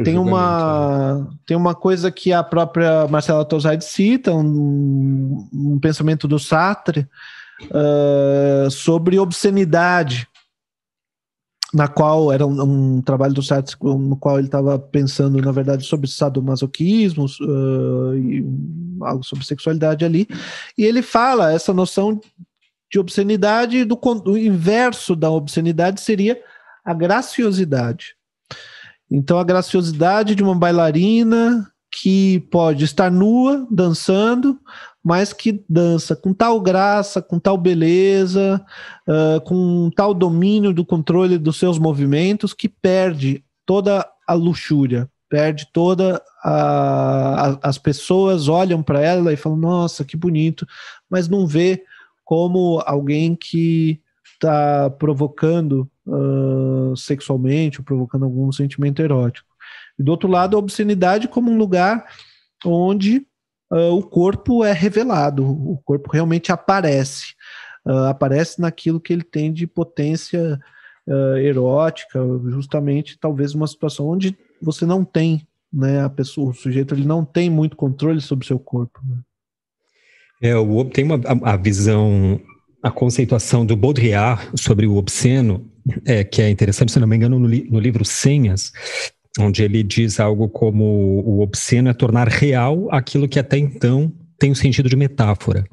tem uma, né? tem uma coisa que a própria Marcela Tozade cita, um, um pensamento do Sartre, uh, sobre obscenidade, na qual era um, um trabalho do Sartre no qual ele estava pensando, na verdade, sobre sadomasoquismo uh, e algo sobre sexualidade ali. E ele fala essa noção de obscenidade, e do, inverso da obscenidade seria a graciosidade. Então, a graciosidade de uma bailarina que pode estar nua dançando, mas que dança com tal graça, com tal beleza, uh, com tal domínio do controle dos seus movimentos, que perde toda a luxúria, perde toda a, a as pessoas olham para ela e falam: nossa, que bonito, mas não vê como alguém que está provocando uh, sexualmente ou provocando algum sentimento erótico. E do outro lado, a obscenidade como um lugar onde uh, o corpo é revelado, o corpo realmente aparece. Uh, aparece naquilo que ele tem de potência uh, erótica, justamente talvez uma situação onde você não tem, né, a pessoa, o sujeito ele não tem muito controle sobre o seu corpo. Né? É, o, tem uma, a, a visão, a conceituação do Baudrillard sobre o obsceno, é, que é interessante, se não me engano, no, li, no livro Senhas, onde ele diz algo como o obsceno é tornar real aquilo que até então tem o sentido de metáfora.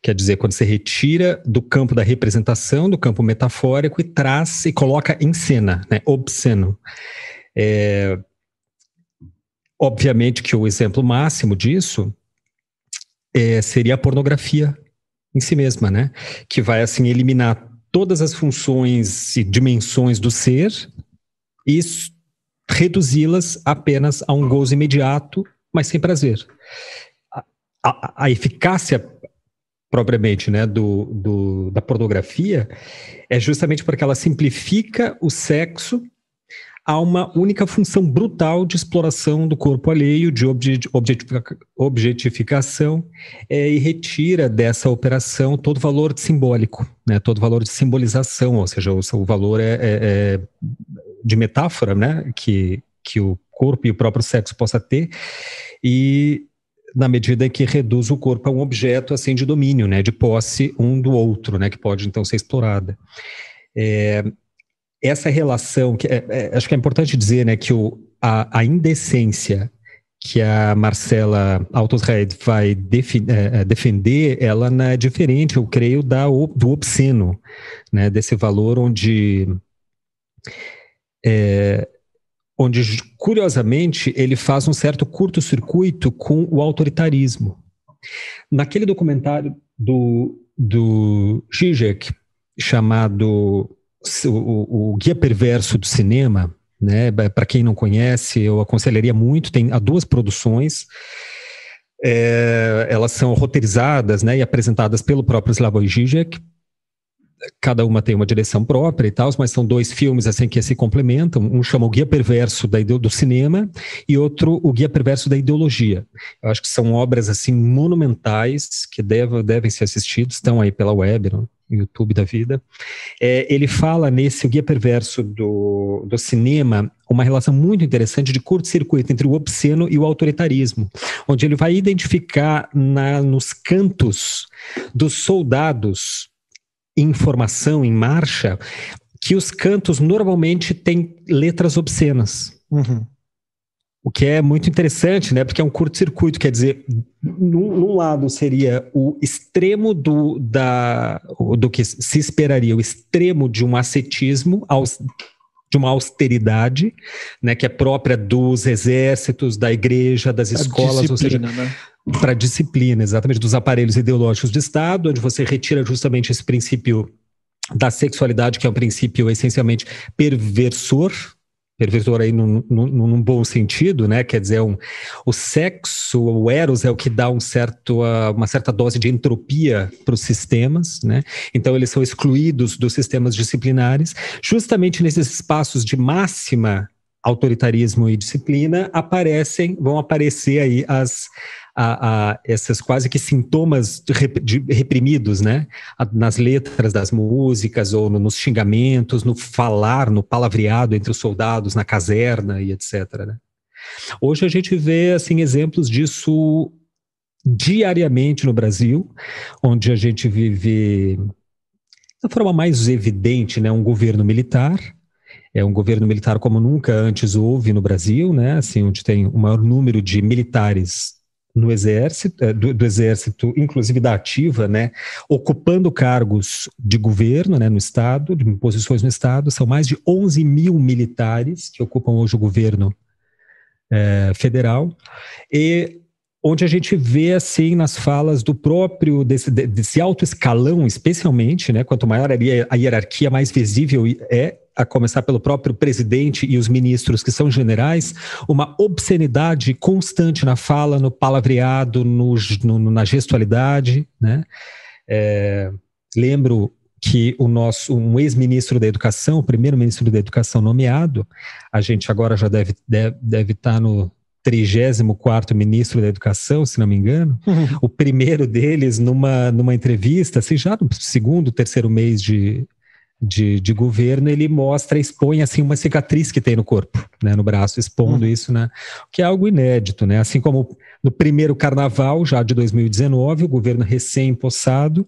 Quer dizer, quando você retira do campo da representação, do campo metafórico, e traz e coloca em cena, né? Obsceno. É, obviamente que o exemplo máximo disso é, seria a pornografia em si mesma, né? Que vai assim eliminar todas as funções e dimensões do ser e reduzi-las apenas a um gozo imediato, mas sem prazer. A, a, a eficácia propriamente né, do, do, da pornografia é justamente porque ela simplifica o sexo a uma única função brutal de exploração do corpo alheio, de objetificação, é, e retira dessa operação todo valor simbólico, né, todo valor de simbolização, ou seja, o, o valor é, é, é, de metáfora né, que, que o corpo e o próprio sexo possa ter, e na medida em que reduz o corpo a um objeto assim de domínio, né, de posse um do outro, né, que pode então ser explorada. É, essa relação, que é, é, acho que é importante dizer né, que o, a, a indecência que a Marcela Autosred vai defi é, é defender, ela não é diferente, eu creio, da, do obsceno, né, desse valor onde, é, onde, curiosamente, ele faz um certo curto-circuito com o autoritarismo. Naquele documentário do, do Zizek, chamado o, o Guia Perverso do Cinema, né? Para quem não conhece, eu aconselharia muito. Tem há duas produções. É, elas são roteirizadas né, e apresentadas pelo próprio Slavoj Žižek, cada uma tem uma direção própria e tal, mas são dois filmes assim que se complementam. Um chama o Guia Perverso da do cinema e outro o Guia Perverso da ideologia. Eu acho que são obras assim monumentais que deve, devem ser assistidos, estão aí pela web, no YouTube da vida. É, ele fala nesse o Guia Perverso do, do cinema uma relação muito interessante de curto-circuito entre o obsceno e o autoritarismo, onde ele vai identificar na, nos cantos dos soldados informação em marcha, que os cantos normalmente têm letras obscenas. Uhum. O que é muito interessante, né? Porque é um curto-circuito, quer dizer, num, num, lado seria o extremo do, da, do que se esperaria, o extremo de um ascetismo aos de uma austeridade, né, que é própria dos exércitos, da igreja, das escolas, ou seja, né? para disciplina, exatamente, dos aparelhos ideológicos de Estado, onde você retira justamente esse princípio da sexualidade, que é um princípio essencialmente perversor, perversor aí num, num, num, bom sentido, né? Quer dizer, é um, o sexo, o eros é o que dá um certo, ah, uma certa dose de entropia para os sistemas, né? Então eles são excluídos dos sistemas disciplinares, justamente nesses espaços de máxima autoritarismo e disciplina aparecem, vão aparecer aí as a, a esses quase que sintomas de, de, reprimidos, né? Nas letras das músicas, ou no, nos xingamentos, no falar, no palavreado entre os soldados, na caserna e etc. Né? Hoje a gente vê assim exemplos disso diariamente no Brasil, onde a gente vive da forma mais evidente, né, um governo militar. É um governo militar como nunca antes houve no Brasil, né? Assim, onde tem o maior número de militares no exército, eh, do, do, exército, inclusive da ativa, né, ocupando cargos de governo, né, no estado, de posições no estado, são mais de 11 mil militares que ocupam hoje o governo é, federal e onde a gente vê assim nas falas do próprio desse, desse alto escalão, especialmente, né, quanto maior a hierarquia, mais visível é a começar pelo próprio presidente e os ministros que são generais, uma obscenidade constante na fala, no palavreado, no, no, na gestualidade. Né? É, lembro que o nosso um ex-ministro da Educação, o primeiro-ministro da Educação nomeado, a gente agora já deve deve, deve estar tá no 34 ministro da Educação, se não me engano, uhum. o primeiro deles, numa, numa entrevista, assim, já no segundo, terceiro mês de, de, de, governo, ele mostra, expõe assim uma cicatriz que tem no corpo, né, no braço, expondo uhum. isso, né, que é algo inédito, né, assim como no primeiro carnaval, já de 2019, o governo recém-empossado,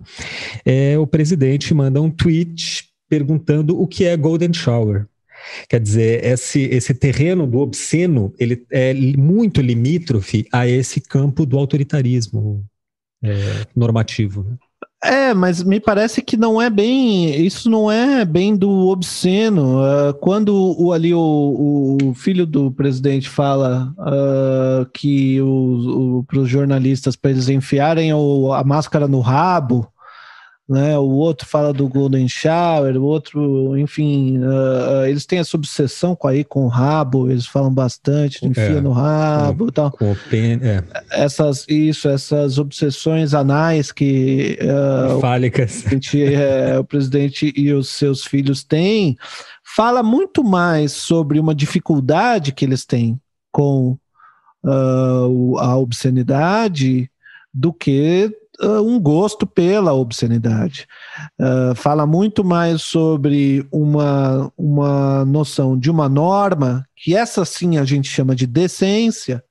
é, o presidente manda um tweet perguntando o que é Golden Shower. Quer dizer, esse, esse terreno do obsceno, ele é muito limítrofe a esse campo do autoritarismo é, normativo. Né? É, mas me parece que não é bem. Isso não é bem do obsceno. Uh, quando o, ali o, o, filho do presidente fala uh, que para os jornalistas, para eles enfiarem o, a máscara no rabo, né? O outro fala do Golden Shower, o outro, enfim, uh, eles têm essa obsessão com aí com o rabo, eles falam bastante, é. enfia é, no rabo, com, tal. Com pen, é. Essas isso, essas obsessões anais que uh, fálicas. O presidente, é, o presidente e os seus filhos têm, fala muito mais sobre uma dificuldade que eles têm com uh, a obscenidade do que uh, um gosto pela obscenidade. Uh, fala muito mais sobre uma, uma noção de uma norma, que essa sim a gente chama de decência,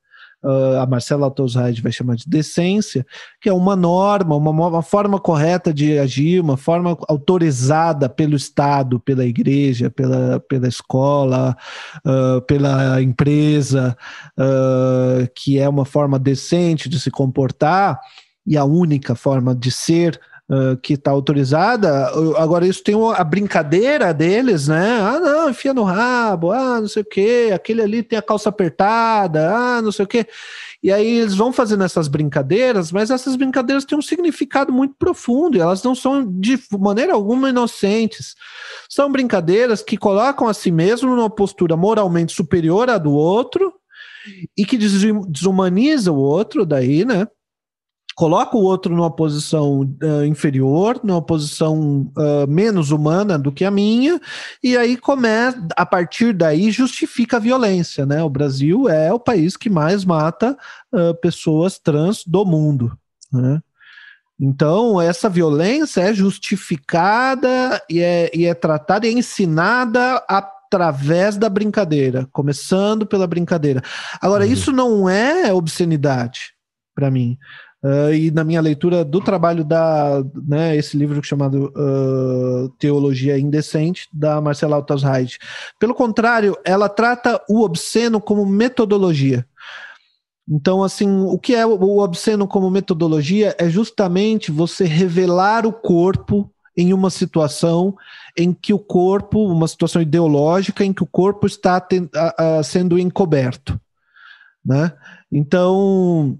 Uh, a Marcela Tozheid vai chamar de decência, que é uma norma, uma, uma, forma correta de agir, uma forma autorizada pelo Estado, pela igreja, pela, pela escola, uh, pela empresa, uh, que é uma forma decente de se comportar e a única forma de ser uh, que está autorizada. Agora, isso tem a brincadeira deles, né? Ah, não, enfia no rabo, ah, não sei o quê, aquele ali tem a calça apertada, ah, não sei o quê. E aí eles vão fazendo essas brincadeiras, mas essas brincadeiras têm um significado muito profundo, e elas não são de maneira alguma inocentes. São brincadeiras que colocam a si mesmo numa postura moralmente superior à do outro e que desumaniza o outro daí, né? coloca o outro numa posição uh, inferior, numa posição uh, menos humana do que a minha, e aí começa, a partir daí, justifica a violência, né? O Brasil é o país que mais mata uh, pessoas trans do mundo, né? Então, essa violência é justificada e é, e é tratada e é ensinada através da brincadeira, começando pela brincadeira. Agora, uhum. isso não é obscenidade para mim. Uh, e na minha leitura do trabalho da né, esse livro chamado uh, Teologia Indecente da Marcela Altas Pelo contrário, ela trata o obsceno como metodologia. Então, assim, o que é o obsceno como metodologia é justamente você revelar o corpo em uma situação em que o corpo, uma situação ideológica em que o corpo está ten, a, a, sendo encoberto, né? Então,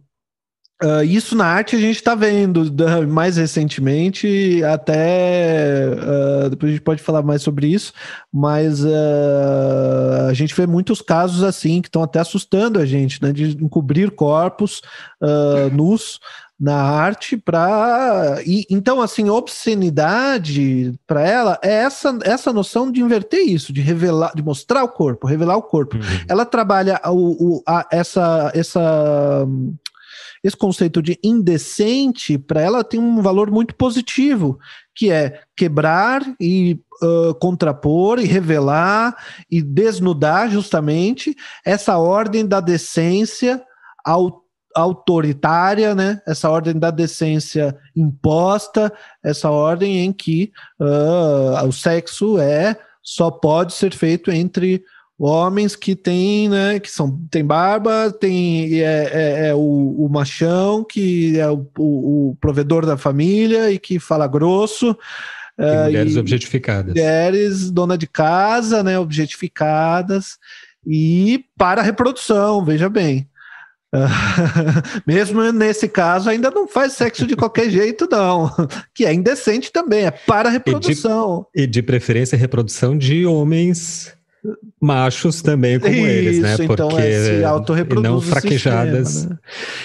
Uh, isso na arte a gente está vendo mais recentemente, até uh, depois a gente pode falar mais sobre isso, mas uh, a gente vê muitos casos assim que estão até assustando a gente, né, de encobrir corpos nus na arte para então assim obscenidade para ela é essa essa noção de inverter isso de revelar de mostrar o corpo revelar o corpo uhum. ela trabalha o, o a, essa essa esse conceito de indecente, para ela tem um valor muito positivo, que é quebrar e uh, contrapor e revelar e desnudar justamente essa ordem da decência ao autoritária, né? Essa ordem da decência imposta, essa ordem em que uh, o sexo é só pode ser feito entre homens que têm, né, que são, tem barba, tem é, é, é o, o, machão, que é o, o, o, provedor da família e que fala grosso. Uh, mulheres objetificadas. Mulheres, dona de casa, né, objetificadas, e para a reprodução, veja bem. Uh, (laughs) mesmo nesse caso, ainda não faz sexo de qualquer (laughs) jeito, não. Que é indecente também, é para a reprodução. E de, e de preferência, reprodução de homens machos também como Isso, eles, né? Então, Porque então é, se não fraquejadas. Sistema, né?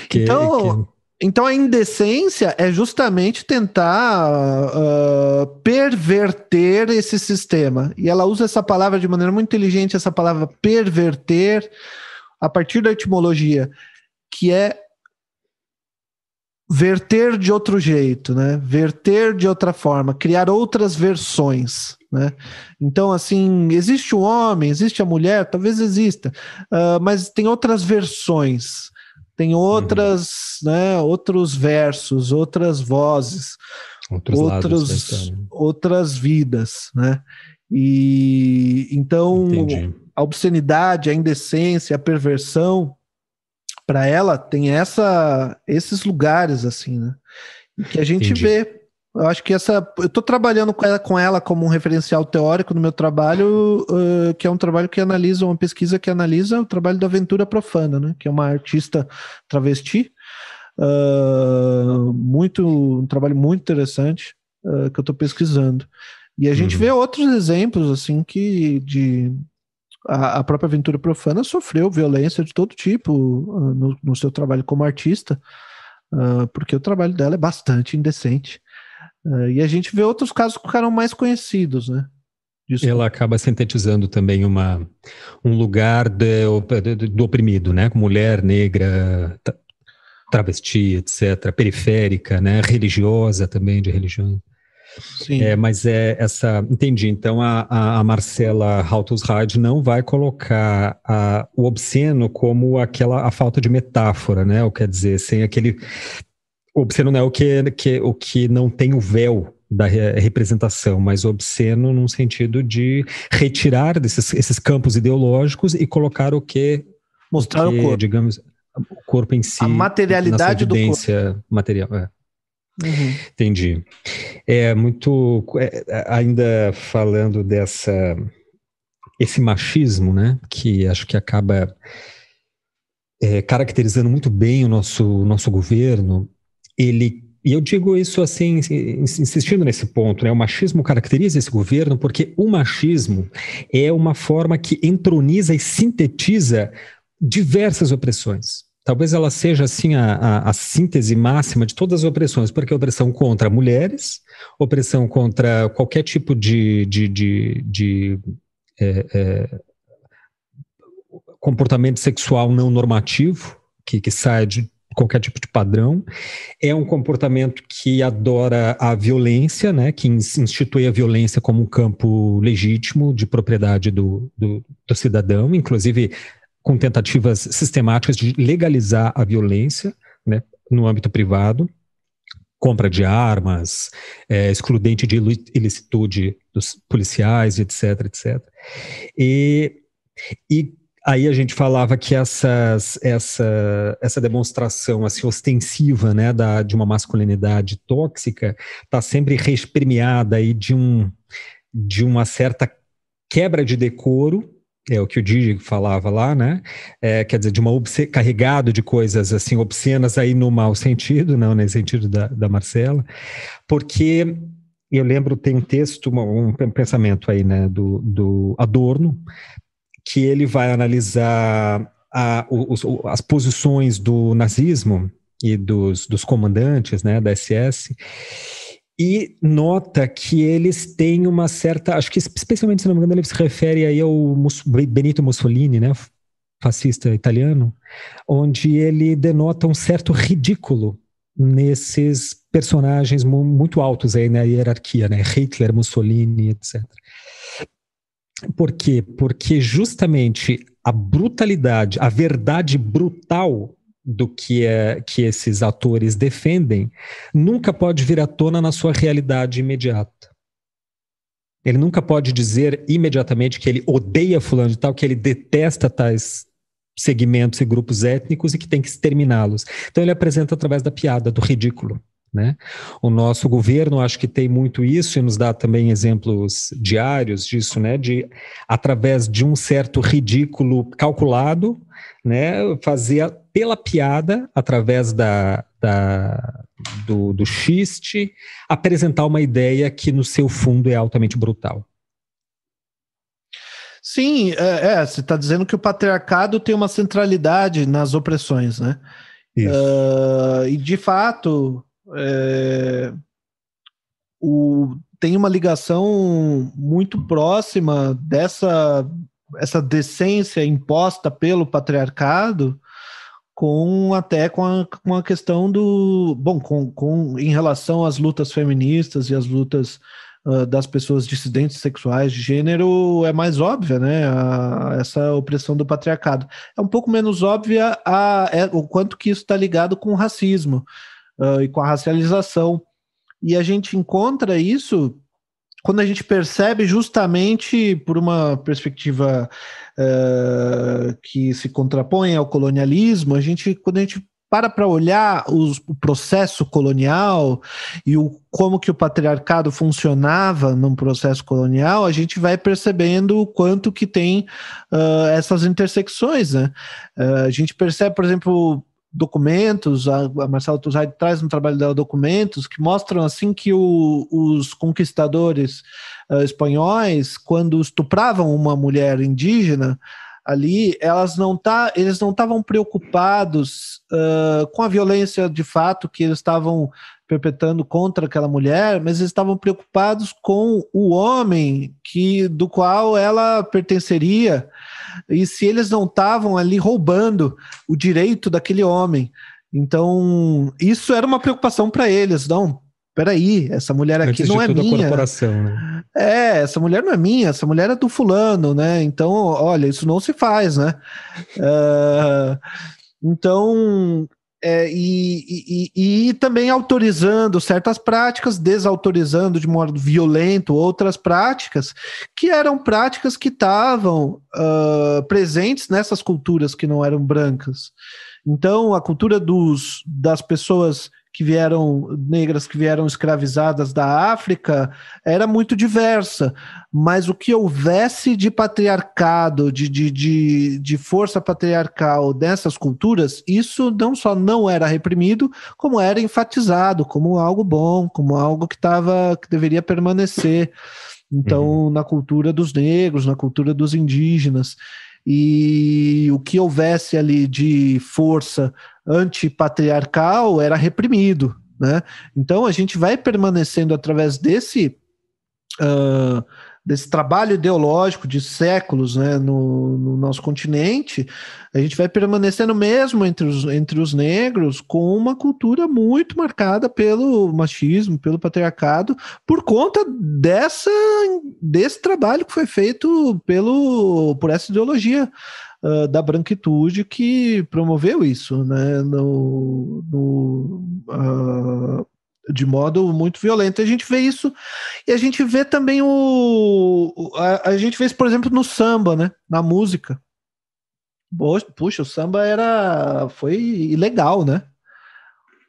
que, então, que... Então a indecência é justamente tentar uh, perverter esse sistema. E ela usa essa palavra de maneira muito inteligente, essa palavra perverter, a partir da etimologia, que é verter de outro jeito, né? Verter de outra forma, criar outras versões, né? Então, assim, existe o homem, existe a mulher, talvez exista, uh, mas tem outras versões, tem outras, uhum. né? Outros versos, outras vozes, outros, outros outras vidas, né? E então Entendi. a obscenidade, a indecência, a perversão para ela tem essa esses lugares assim, né? que a gente Entendi. vê. Eu acho que essa eu estou trabalhando com ela, com ela como um referencial teórico no meu trabalho, uh, que é um trabalho que analisa uma pesquisa que analisa o trabalho da Aventura Profana, né? Que é uma artista travesti. Uh, muito um trabalho muito interessante uh, que eu estou pesquisando. E a gente uhum. vê outros exemplos assim que de a, a própria Aventura Profana sofreu violência de todo tipo uh, no, no, seu trabalho como artista, uh, porque o trabalho dela é bastante indecente. Uh, e a gente vê outros casos que ficaram mais conhecidos, né? Disso. Ela acaba sintetizando também uma, um lugar do, do oprimido, né? Mulher negra, travesti, etc., periférica, né? religiosa também, de religião. Sim. É, mas é essa. Entendi. Então a, a, a Marcela Rautusrad não vai colocar a, o obsceno como aquela a falta de metáfora, né? Ou quer dizer, sem aquele. O obsceno não é o que, que, o que não tem o véu da representação, mas obsceno num sentido de retirar desses, esses campos ideológicos e colocar o que mostrar que, o corpo, digamos, o corpo em si, a materialidade do corpo material. É. Uhum. Entendi. É muito. É, é, ainda falando dessa. Esse machismo, né? Que acho que acaba é, caracterizando muito bem o nosso, nosso governo. Ele e eu digo isso assim, insistindo nesse ponto, né? O machismo caracteriza esse governo porque o machismo é uma forma que entroniza e sintetiza diversas opressões. Talvez ela seja assim a, a, a, síntese máxima de todas as opressões, porque é opressão contra mulheres, opressão contra qualquer tipo de, de, de, de é, é, comportamento sexual não normativo, que, que sai de qualquer tipo de padrão. É um comportamento que adora a violência, né, que institui a violência como um campo legítimo de propriedade do, do, do cidadão. Inclusive, com tentativas sistemáticas de legalizar a violência né, no âmbito privado, compra de armas, é, excludente de ilicitude dos policiais, etc, etc. E, e aí a gente falava que essas, essa, essa demonstração assim, ostensiva né, da, de uma masculinidade tóxica está sempre premiada aí de, um, de uma certa quebra de decoro é o que o Didi falava lá, né? É, quer dizer, de uma carregado de coisas assim obscenas aí no mau sentido, não nesse né? sentido da, da Marcela, porque eu lembro tem um texto, um, pensamento aí, né, do, do Adorno, que ele vai analisar a, os, as posições do nazismo e dos, dos comandantes, né, da SS e nota que eles têm uma certa. Acho que, especialmente, se não me engano, ele se refere aí ao Benito Mussolini, né? Fascista italiano, onde ele denota um certo ridículo nesses personagens muito altos aí na hierarquia, né? Hitler, Mussolini, etc. Por quê? Porque justamente a brutalidade, a verdade brutal do que, é, que esses atores defendem nunca pode vir à tona na sua realidade imediata. Ele nunca pode dizer imediatamente que ele odeia fulano de tal, que ele detesta tais segmentos e grupos étnicos e que tem que exterminá-los. Então ele apresenta através da piada, do ridículo. Né? O nosso governo acho que tem muito isso e nos dá também exemplos diários disso, né? De através de um certo ridículo calculado, né? Fazer pela piada, através da, da do, do xiste, apresentar uma ideia que no seu fundo é altamente brutal. Sim, é, é você está dizendo que o patriarcado tem uma centralidade nas opressões, né? Uh, e de fato, é, o, tem uma ligação muito próxima dessa essa decência imposta pelo patriarcado com até com a, com a questão do bom com, com em relação às lutas feministas e às lutas uh, das pessoas dissidentes sexuais de gênero é mais óbvia né a, essa opressão do patriarcado é um pouco menos óbvia a, é, o quanto que isso está ligado com o racismo uh, e com a racialização. E a gente encontra isso quando a gente percebe justamente por uma perspectiva uh, que se contrapõe ao colonialismo, a gente quando a gente para para olhar os, o processo colonial e o, como que o patriarcado funcionava num processo colonial, a gente vai percebendo o quanto que tem uh, essas intersecções. Né? Uh, a gente percebe, por exemplo, documentos, a, a Marcela Tuzai traz no trabalho dela documentos que mostram assim que o, os conquistadores uh, espanhóis, quando estupravam uma mulher indígena, ali, elas não tá, eles não estavam preocupados uh, com a violência de fato que eles estavam perpetrando contra aquela mulher, mas eles estavam preocupados com o homem que do qual ela pertenceria e se eles não estavam ali roubando o direito daquele homem. Então, isso era uma preocupação para eles, não? Peraí, essa mulher aqui Antes não é minha. Né? É, essa mulher não é minha, essa mulher é do fulano, né? Então, olha, isso não se faz, né? Uh, então, é, e, e, e, também autorizando certas práticas, desautorizando de modo violento outras práticas, que eram práticas que estavam uh, presentes nessas culturas que não eram brancas. Então, a cultura dos, das pessoas que vieram negras que vieram escravizadas da África era muito diversa, mas o que houvesse de patriarcado, de, de, de, de força patriarcal dessas culturas, isso não só não era reprimido, como era enfatizado como algo bom, como algo que estava que deveria permanecer. Então, uhum. na cultura dos negros, na cultura dos indígenas e o que houvesse ali de força antipatriarcal era reprimido. Né? Então a gente vai permanecendo através desse. Uh, desse trabalho ideológico de séculos né, no, no, nosso continente, a gente vai permanecendo mesmo entre os, entre os negros com uma cultura muito marcada pelo machismo, pelo patriarcado, por conta dessa, desse trabalho que foi feito pelo, por essa ideologia uh, da branquitude que promoveu isso, né, no, no uh, de modo muito violento. A gente vê isso e a gente vê também o. A, a gente vê isso, por exemplo, no samba, né? Na música. Puxa, o samba era. Foi ilegal, né?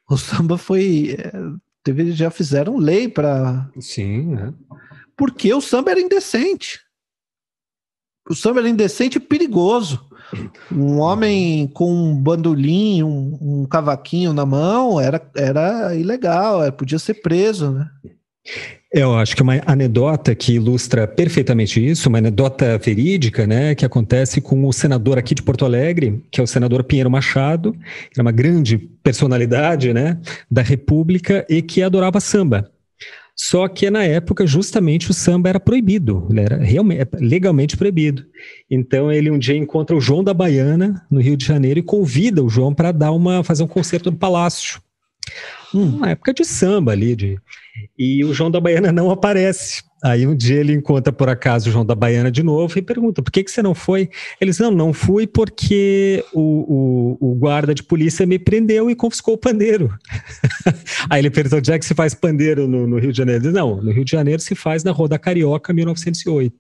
O samba foi. É, teve, já fizeram lei para. Sim, né? Porque o samba era indecente. O samba era indecente e perigoso. Um homem com um bandolim, um, um cavaquinho na mão era, era ilegal, era, é, podia ser preso, né? Eu acho que é uma anedota que ilustra perfeitamente isso, uma anedota verídica, né, que acontece com o senador aqui de Porto Alegre, que é o senador Pinheiro Machado, que era uma grande personalidade, né, da República e que adorava samba. Só que na época, justamente, o samba era proibido, ele era realmente, é, legalmente proibido. Então ele um dia encontra o João da Baiana, no Rio de Janeiro, e convida o João para dar uma fazer um concerto no Palácio. Hum. uma época de samba ali. De... E o João da Baiana não aparece. Aí um dia ele encontra por acaso o João da Baiana de novo e pergunta: por que, que você não foi? Eles não, não fui porque o, o, o guarda de polícia me prendeu e confiscou o pandeiro. (laughs) Aí ele perguntou: onde é que se faz pandeiro no, no Rio de Janeiro? Ele diz, não, no Rio de Janeiro se faz na Rua da Carioca, 1908,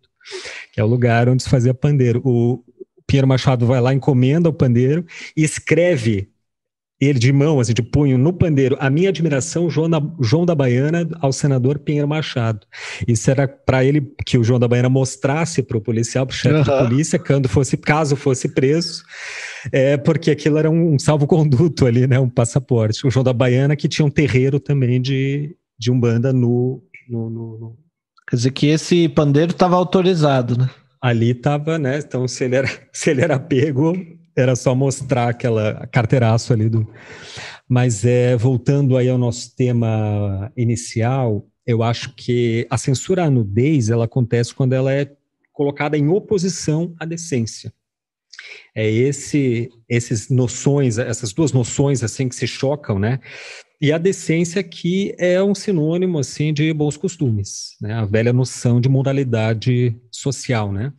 que é o lugar onde se fazia pandeiro. O Pinheiro Machado vai lá, encomenda o pandeiro e escreve ele de mão, assim, de punho, no pandeiro, a minha admiração, João da, João da Baiana, ao senador Pinheiro Machado. Isso era para ele que o João da Baiana mostrasse para o policial, para o chefe uhum. da polícia, quando fosse, caso fosse preso, é, porque aquilo era um, um salvo-conduto ali, né, um passaporte. O João da Baiana, que tinha um terreiro também de, de Umbanda no, no, no, no... Quer dizer que esse pandeiro estava autorizado, né? Ali estava, né? Então, se ele era, (laughs) se ele era pego, era só mostrar aquela carteiraço ali do. Mas é voltando aí ao nosso tema inicial, eu acho que a censura à nudez ela acontece quando ela é colocada em oposição à decência. É esse, essas noções, essas duas noções assim que se chocam, né? E a decência que é um sinônimo assim de bons costumes, né? A velha noção de moralidade social, né?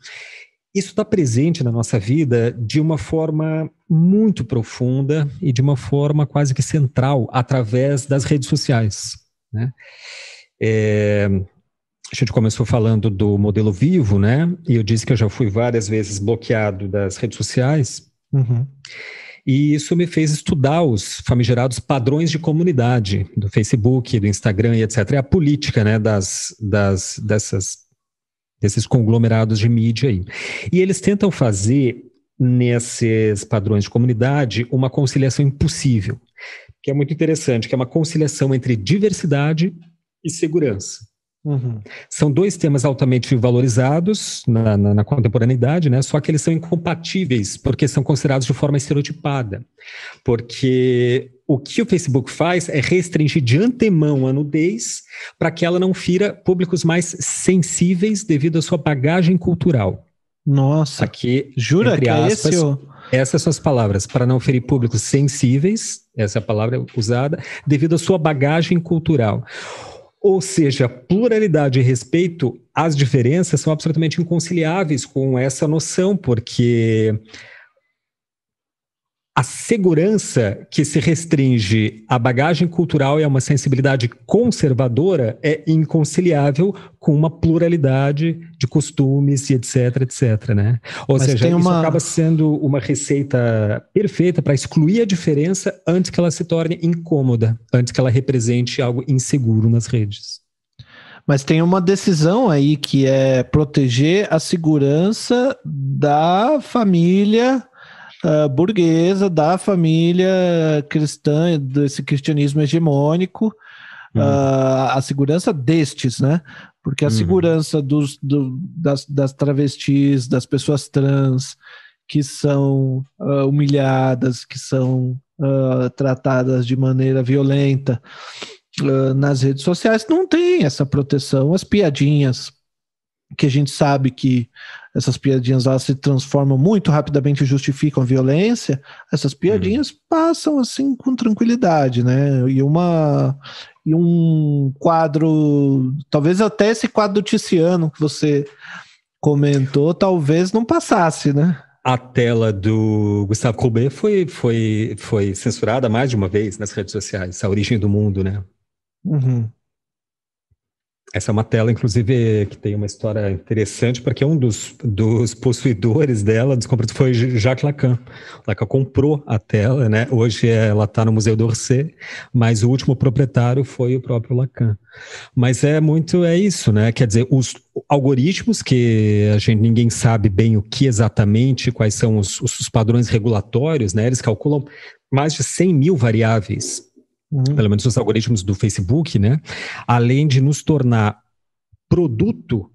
Isso está presente na nossa vida de uma forma muito profunda e de uma forma quase que central através das redes sociais. Né? É, a gente começou falando do modelo vivo, né? E eu disse que eu já fui várias vezes bloqueado das redes sociais. Uhum. E isso me fez estudar os famigerados padrões de comunidade do Facebook, do Instagram e etc. É a política né, das, das, dessas desses conglomerados de mídia aí. E eles tentam fazer nesses padrões de comunidade uma conciliação impossível, que é muito interessante, que é uma conciliação entre diversidade e segurança. Uhum. São dois temas altamente valorizados na, na, na, contemporaneidade, né? só que eles são incompatíveis porque são considerados de forma estereotipada. Porque o que o Facebook faz é restringir de antemão a nudez para que ela não fira públicos mais sensíveis devido à sua bagagem cultural. Nossa, aqui, jura que aspas, é esse? Essas são as palavras, para não ferir públicos sensíveis, essa é a palavra usada, devido à sua bagagem cultural. Ou seja, pluralidade e respeito às diferenças são absolutamente inconciliáveis com essa noção, porque a segurança que se restringe à bagagem cultural e a uma sensibilidade conservadora é inconciliável com uma pluralidade de costumes e etc, etc, né? Ou Mas seja, isso uma... acaba sendo uma receita perfeita para excluir a diferença antes que ela se torne incômoda, antes que ela represente algo inseguro nas redes. Mas tem uma decisão aí que é proteger a segurança da família eh, burguesa da família cristã, desse cristianismo hegemônico, uhum. uh, a segurança destes, né? Porque a uhum. segurança dos, do, das, das travestis, das pessoas trans, que são uh, humilhadas, que são uh, tratadas de maneira violenta uh, nas redes sociais, não tem essa proteção. As piadinhas que a gente sabe que essas piadinhas lá se transformam muito rapidamente e justificam violência, essas piadinhas uhum. passam assim com tranquilidade, né? E uma e um quadro, talvez até esse quadro ticiano que você comentou, talvez não passasse, né? A tela do Gustavo Colbert foi, foi, foi censurada mais de uma vez nas redes sociais, a origem do mundo, né? Uhum. Essa é uma tela, inclusive, que tem uma história interessante, porque um dos, dos possuidores dela, dos compradores, foi Jacques Lacan. Lacan comprou a tela, né? Hoje ela está no Museu d'Orsay, mas o último proprietário foi o próprio Lacan. Mas é muito, é isso, né? Quer dizer, os algoritmos que a gente ninguém sabe bem o que exatamente, quais são os, os padrões regulatórios, né? Eles calculam mais de 100 mil variáveis uhum. pelo menos os algoritmos do Facebook, né? Além de nos tornar produto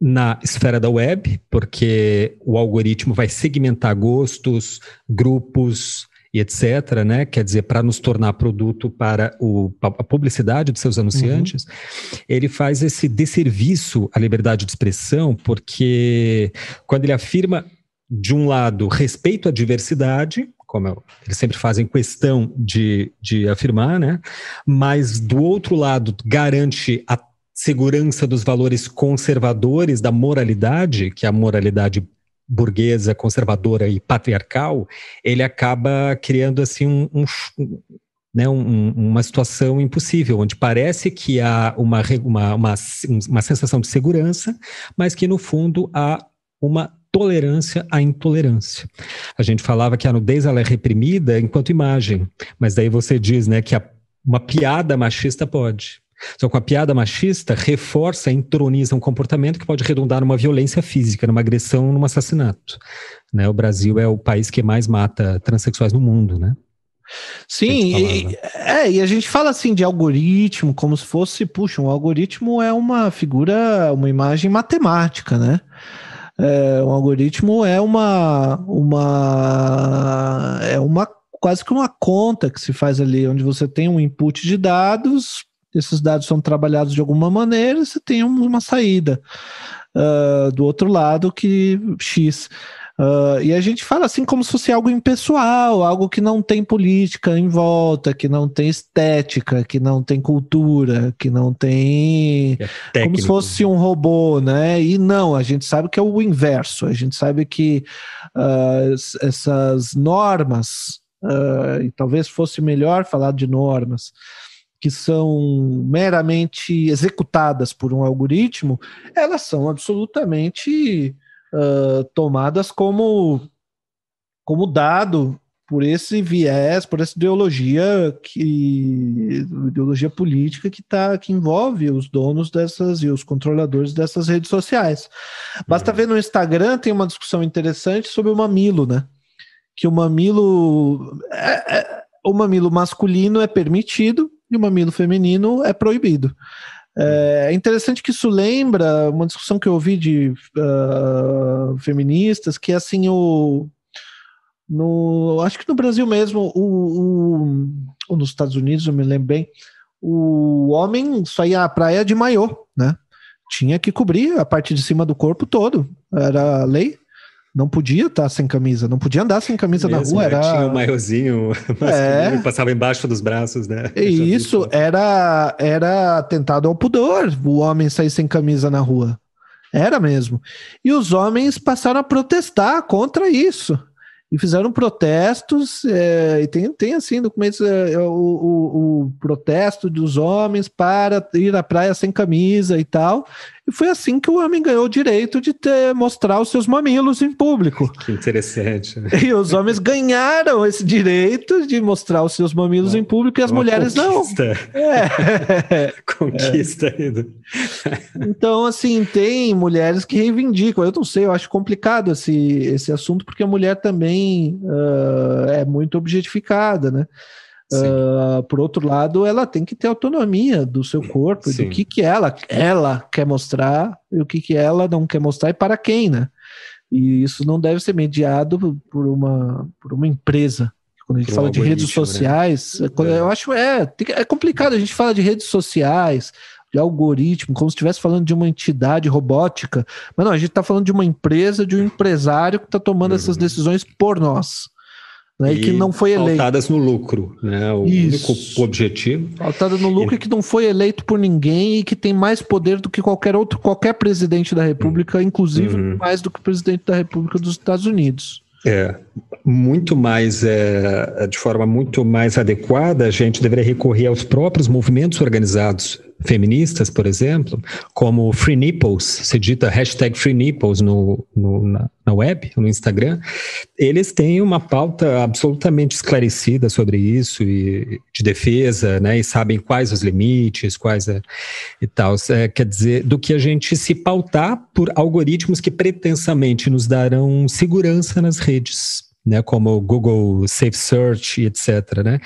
na esfera da web, porque o algoritmo vai segmentar gostos, grupos e etc, né? Quer dizer, para nos tornar produto para o, a publicidade de seus anunciantes, uhum. ele faz esse desserviço à liberdade de expressão, porque quando ele afirma de um lado, respeito à diversidade, como eles sempre fazem questão de, de afirmar, né? mas do outro lado garante a segurança dos valores conservadores da moralidade, que é a moralidade burguesa, conservadora e patriarcal, ele acaba criando assim um, um né, um, uma situação impossível, onde parece que há uma, uma, uma, uma sensação de segurança, mas que no fundo há uma tolerância à intolerância. A gente falava que a nudez ela é reprimida enquanto imagem, mas daí você diz, né, que a, uma piada machista pode. Só que a piada machista reforça, entroniza um comportamento que pode redundar numa violência física, numa agressão, num assassinato. Né? O Brasil é o país que mais mata transexuais no mundo, né? Sim, e, é, e a gente fala assim de algoritmo, como se fosse, puxa, um algoritmo é uma figura, uma imagem matemática, né? é, um algoritmo é uma, uma é uma quase que uma conta que se faz ali, onde você tem um input de dados, esses dados são trabalhados de alguma maneira, você tem uma saída uh, do outro lado que x Uh, e a gente fala assim como se fosse algo impessoal, algo que não tem política em volta, que não tem estética, que não tem cultura, que não tem. É como se fosse um robô, né? E não, a gente sabe que é o inverso. A gente sabe que uh, essas normas, uh, e talvez fosse melhor falar de normas, que são meramente executadas por um algoritmo, elas são absolutamente uh, tomadas como, como dado por esse viés, por essa ideologia que ideologia política que tá, que envolve os donos dessas e os controladores dessas redes sociais. Basta tá uhum. ver no Instagram tem uma discussão interessante sobre o mamilo, né? Que o mamilo é, é, o mamilo masculino é permitido e o mamilo feminino é proibido. É interessante que isso lembra uma discussão que eu ouvi de uh, feministas, que é assim, o, no, acho que no Brasil mesmo, o, o, nos Estados Unidos, eu me lembro bem, o homem saía à praia de maiô, né? Tinha que cobrir a parte de cima do corpo todo, era a lei não podia estar tá sem camisa, não podia andar sem camisa Mesmo, na rua. Né? Era... Tinha o um maiozinho, (laughs) é... passava embaixo dos braços, né? E isso era, era atentado ao pudor, o homem sair sem camisa na rua. Era mesmo. E os homens passaram a protestar contra isso. E fizeram protestos, é, e tem, tem assim documentos, é, é o, o, o protesto dos homens para ir à praia sem camisa e tal. E foi assim que o homem ganhou o direito de ter, mostrar os seus mamilos em público. Que interessante. Né? E os homens ganharam esse direito de mostrar os seus mamilos em público e as mulheres conquista. não. É. (laughs) conquista. Ainda. então, assim, tem mulheres que reivindicam. Eu não sei, eu acho complicado esse, esse assunto, porque a mulher também uh, é muito objetificada, né? Uh, por outro lado, ela tem que ter autonomia do seu corpo Sim. e do que, que ela, ela quer mostrar e o que, que ela não quer mostrar e para quem, né? E isso não deve ser mediado por uma, por uma empresa. Quando a gente por fala de redes né? sociais, né? eu acho é, é complicado. A gente fala de redes sociais, de algoritmo, como se estivesse falando de uma entidade robótica. Mas não, a gente está falando de uma empresa, de um empresário que está tomando uhum. essas decisões por nós né, e, que não foi eleito. Pautadas no lucro, né? O Isso. único objetivo. Pautada no lucro e... que não foi eleito por ninguém e que tem mais poder do que qualquer outro, qualquer presidente da República, hum. inclusive uhum. mais do que o presidente da República dos Estados Unidos. É, muito mais, é, de forma muito mais adequada, a gente deveria recorrer aos próprios movimentos organizados feministas, por exemplo, como Free Nipples, se dita hashtag Free Nipples no, no, na, na web, no Instagram, eles têm uma pauta absolutamente esclarecida sobre isso, e, de defesa, né, e sabem quais os limites, quais é e tal. É, quer dizer, do que a gente se pautar por algoritmos que pretensamente nos darão segurança nas redes né, como o Google Safe Search, etc. Né?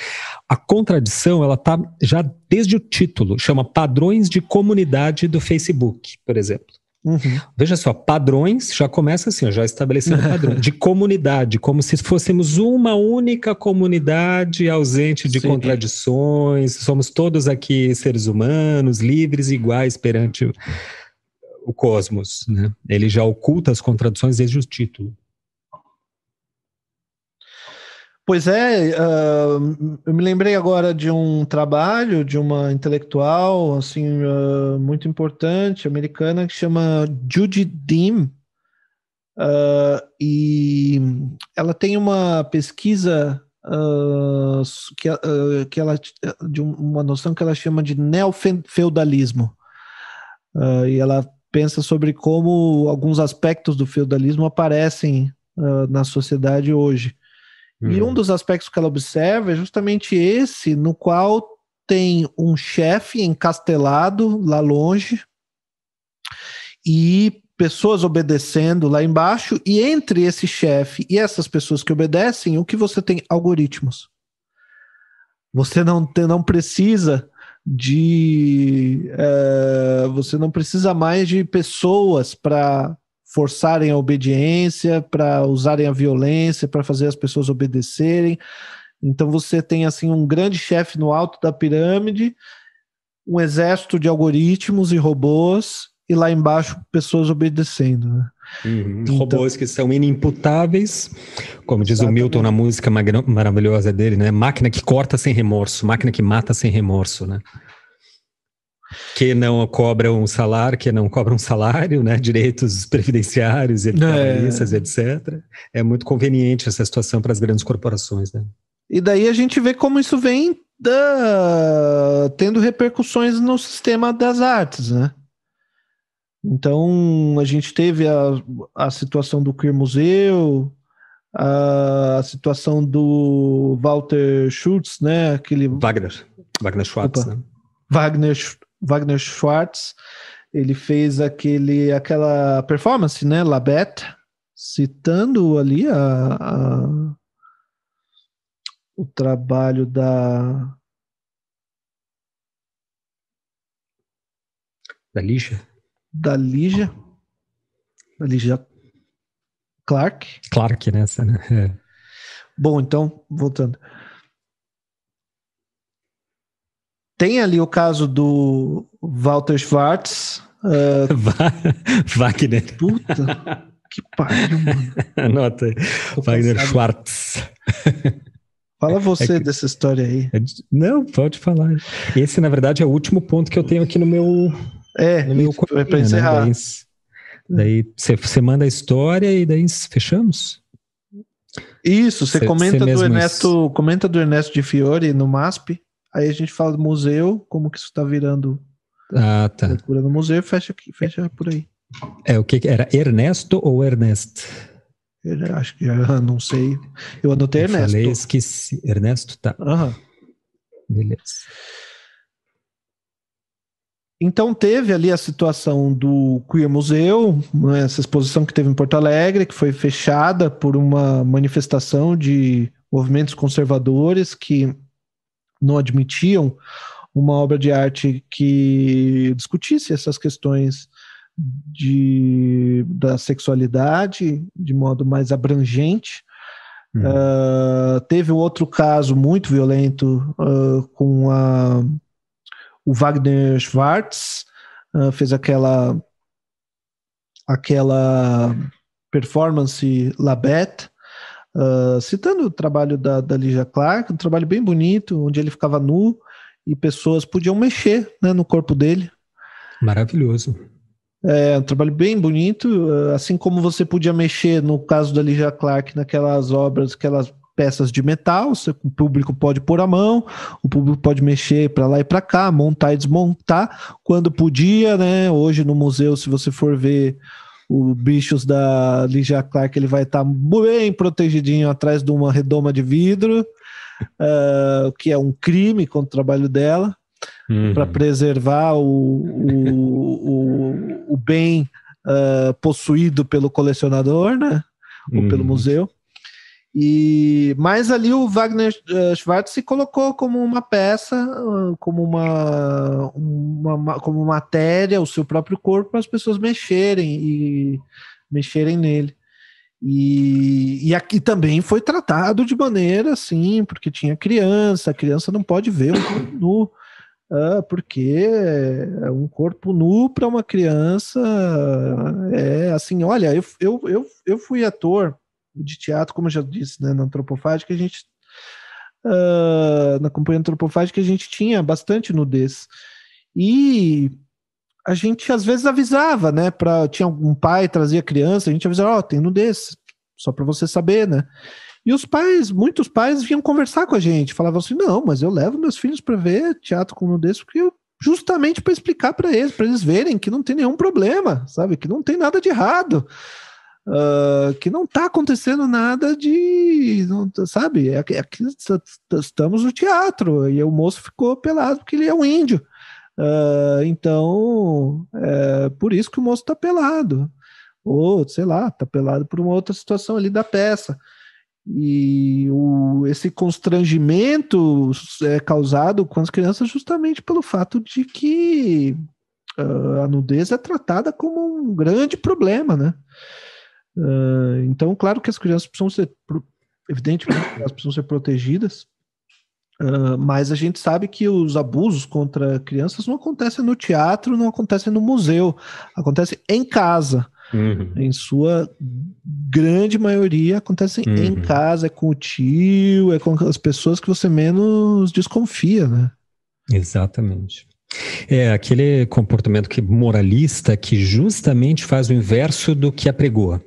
A contradição ela está já desde o título, chama padrões de comunidade do Facebook, por exemplo. Uhum. Veja só, padrões já começa assim, já estabelecendo padrões (laughs) de comunidade, como se fôssemos uma única comunidade ausente de Sim. contradições, somos todos aqui seres humanos, livres e iguais perante o, o cosmos. Né? Ele já oculta as contradições desde o título. Pois é, uh, eu me lembrei agora de um trabalho de uma intelectual assim uh, muito importante americana que chama Judy Dim, uh, ah, e ela tem uma pesquisa que, que ela de uma noção que ela chama de neofeudalismo e ela pensa sobre como alguns aspectos do feudalismo aparecem na sociedade hoje e um hum. dos aspectos que ela observa é justamente esse, no qual tem um chefe encastelado lá longe e pessoas obedecendo lá embaixo, e entre esse chefe e essas pessoas que obedecem, o que você tem? Algoritmos. Você não, te, não precisa de. Uh, você não precisa mais de pessoas para forçarem a obediência, para usarem a violência, para fazer as pessoas obedecerem. Então você tem assim um grande chefe no alto da pirâmide, um exército de algoritmos e robôs e lá embaixo pessoas obedecendo. Né? Uhum. Então, robôs que são inimputáveis, como diz exatamente. o Milton na música maravilhosa dele, né? Máquina que corta sem remorso, máquina que mata sem remorso, né? que não cobram salário, que não cobram salário, né, direitos previdenciários e trabalhistas, é. etc. É muito conveniente essa situação para as grandes corporações, né? E daí a gente vê como isso vem da... tendo repercussões no sistema das artes, né? Então a gente teve a, a situação do Queer Museu, a, a situação do Walter Schultz, né? Aquele Wagner, Wagner Schwartz, Opa. né? Wagner Wagner Schwartz, ele fez aquele, aquela performance, né, La citando ali a, a, o trabalho da... Da Lígia? Da Lígia. Da Lígia Clark. Clark, nessa, né, né? É. Bom, então, voltando. Tem ali o caso do Walter Schwartz. Uh... (laughs) Wagner. Puta, que pariu, mano. Anota aí. Wagner Schwartz. Fala é você é que... dessa história aí. É não, pode falar. Esse, na verdade, é o último ponto que eu tenho aqui no meu. É, no meu é para né? encerrar. Né? Daí você manda a história e daí fechamos. Isso, você comenta cê do Ernesto, isso. comenta do Ernesto de Fiore no MASP. Aí a gente fala do museu, como que isso está virando ah, tá. loucura no museu, fecha aqui, fecha por aí. É o que era Ernesto ou Ernest? Eu acho que já (laughs) não sei. Eu anotei eu Ernesto. Falei, esqueci. Ernesto, tá. Uhum. Beleza. Então teve ali a situação do Queer Museu, né, essa exposição que teve em Porto Alegre, que foi fechada por uma manifestação de movimentos conservadores que não admitiam uma obra de arte que discutisse essas questões de, da sexualidade de modo mais abrangente. Uhum. Uh, teve outro caso muito violento uh, com a, o Wagner Schwartz, uh, fez aquela aquela performance Labette, ah, citando o trabalho da, da Ligia Clark, um trabalho bem bonito, onde ele ficava nu e pessoas podiam mexer né, no corpo dele. Maravilhoso. É um trabalho bem bonito, ah, assim como você podia mexer, no caso da Ligia Clark, naquelas obras, aquelas peças de metal, o público pode pôr a mão, o público pode mexer para lá e para cá, montar e desmontar, quando podia, né? Hoje no museu, se você for ver o bichos da Ligia Clark ele vai estar tá bem protegidinho atrás de uma redoma de vidro, uh, (laughs) que é um crime contra o trabalho dela, uhum. para preservar o, o, o, o bem uh, possuído pelo colecionador, né? Ou uhum. pelo museu. E mas ali o Wagner eh, Schwartz se colocou como uma peça, ah, como uma, uma como matéria, o seu próprio corpo para as pessoas mexerem e mexerem nele. E, e aqui também foi tratado de maneira assim, porque tinha criança, a criança não pode ver um corpo nu, ah, porque é um corpo nu para uma criança é assim: olha, eu, eu, eu, eu fui ator de teatro, como eu já disse, né, na antropofágica, a gente uh, na companhia antropofágica a gente tinha bastante nudez e a gente às vezes avisava, né, para tinha algum pai trazia criança, a gente avisava, ó, oh, tem nudez, só para você saber, né? E os pais, muitos pais vinham conversar com a gente, falavam assim: "Não, mas eu levo meus filhos para ver teatro com nudez porque eu justamente para explicar para eles, para eles verem que não tem nenhum problema, sabe? Que não tem nada de errado uh, que não está acontecendo nada de. Não, tá, sabe? Aqui, é é estamos no teatro e o moço ficou pelado porque ele é um índio. Uh, então, é por isso que o moço está pelado. Ou, sei lá, está pelado por uma outra situação ali da peça. E o, esse constrangimento é causado com as crianças justamente pelo fato de que uh, a nudez é tratada como um grande problema, né? Ah, então, claro que as crianças precisam ser, evidentemente, elas precisam ser protegidas, uh, mas a gente sabe que os abusos contra crianças não acontecem no teatro, não acontecem no museu, acontecem em casa. Uhum. Em sua grande maioria acontecem uhum. em casa, é com o tio, é com as pessoas que você menos desconfia, né? Exatamente. É aquele comportamento que moralista que justamente faz o inverso do que apregoa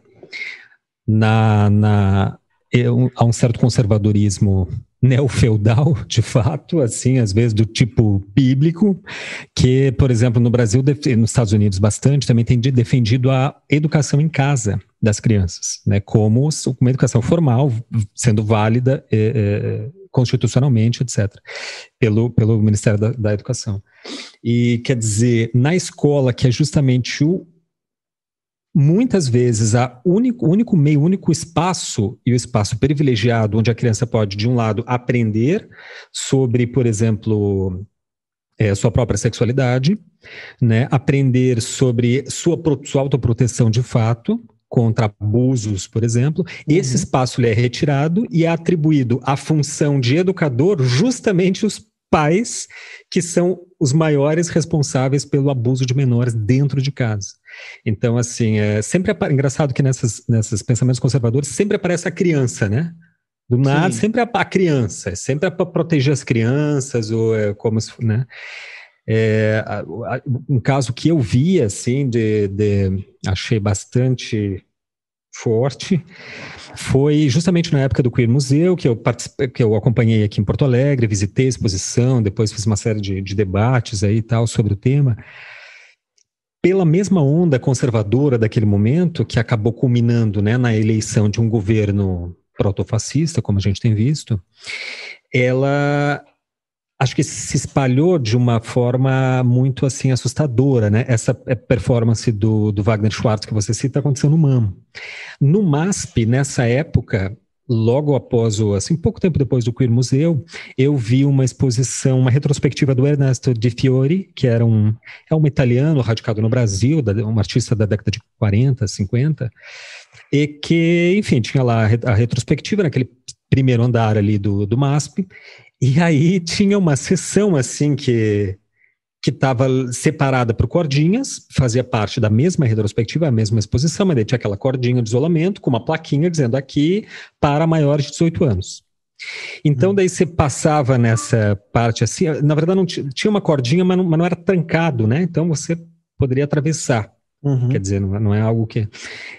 na, na eu, é há um certo conservadorismo neofeudal, de fato, assim, às vezes do tipo bíblico, que, por exemplo, no Brasil, nos Estados Unidos bastante, também tem defendido a educação em casa das crianças, né, como uma educação formal, sendo válida é, é, constitucionalmente, etc., pelo, pelo Ministério da, da Educação. E, quer dizer, na escola, que é justamente o muitas vezes o único, único meio, único espaço e o espaço privilegiado onde a criança pode, de um lado, aprender sobre, por exemplo, é, sua própria sexualidade, né? aprender sobre sua, sua autoproteção de fato, contra abusos, por exemplo, uhum. esse espaço lhe é retirado e é atribuído a função de educador justamente os pais que são os maiores responsáveis pelo abuso de menores dentro de casa. Então, assim, é sempre engraçado que nessas, nesses pensamentos conservadores sempre aparece a criança, né? Do nada, Sim. sempre a, a, criança, é sempre para proteger as crianças, ou é, como se, né? É, a, a, um caso que eu vi, assim, de, de, achei bastante forte, foi justamente na época do Queer Museu, que eu, participei, que eu acompanhei aqui em Porto Alegre, visitei a exposição, depois fiz uma série de, de debates aí e tal sobre o tema pela mesma onda conservadora daquele momento, que acabou culminando né, na eleição de um governo protofascista, como a gente tem visto, ela acho que se espalhou de uma forma muito assim assustadora, né? Essa eh, performance do, do Wagner Schwartz que você cita aconteceu no MAM. No MASP, nessa época, logo após o, assim, pouco tempo depois do Queer Museu, eu vi uma exposição, uma retrospectiva do Ernesto Di Fiori, que era um, é um italiano radicado no Brasil, da, um artista da década de 40, 50, e que, enfim, tinha lá a retrospectiva naquele primeiro andar ali do, do MASP, e aí tinha uma sessão, assim, que que estava separada por cordinhas, fazia parte da mesma retrospectiva, a mesma exposição, mas daí tinha aquela cordinha de isolamento com uma plaquinha dizendo aqui para maiores de 18 anos. Então, hum. daí você passava nessa parte assim, na verdade não tinha uma cordinha, mas não, mas não era trancado, né? Então você poderia atravessar. Uhum. Quer dizer, não, não, é algo que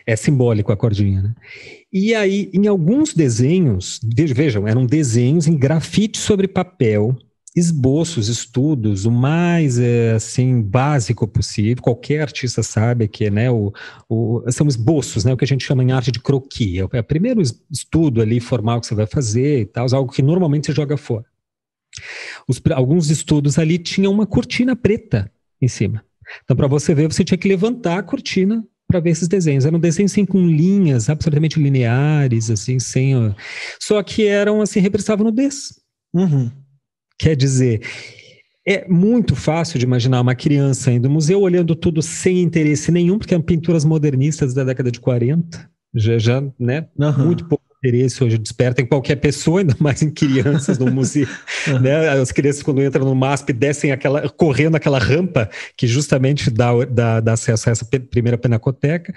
é simbólico a cordinha, né? E aí, em alguns desenhos, vejam, eram desenhos em grafite sobre papel, esboços, estudos, o mais é, assim básico possível. Qualquer artista sabe que, né, o, o, são esboços, né, o que a gente chama em arte de croquis. É o é primeiro estudo ali formal que você vai fazer e tal, algo que normalmente você joga fora. Os, alguns estudos ali tinham uma cortina preta em cima. Então, para você ver, você tinha que levantar a cortina para ver esses desenhos. Eram desenhos assim, com linhas absolutamente lineares, assim, sem. Só que eram assim, representavam nudez. Uhum. Quer dizer, é muito fácil de imaginar uma criança indo ao museu olhando tudo sem interesse nenhum, porque eram pinturas modernistas da década de 40, já, já né? Uhum. Muito pouco interesse hoje desperta em qualquer pessoa, ainda mais em crianças no museu. (laughs) né? As crianças, quando entram no MASP, descem aquela, correndo aquela rampa que justamente dá, dá, dá acesso a essa primeira pinacoteca.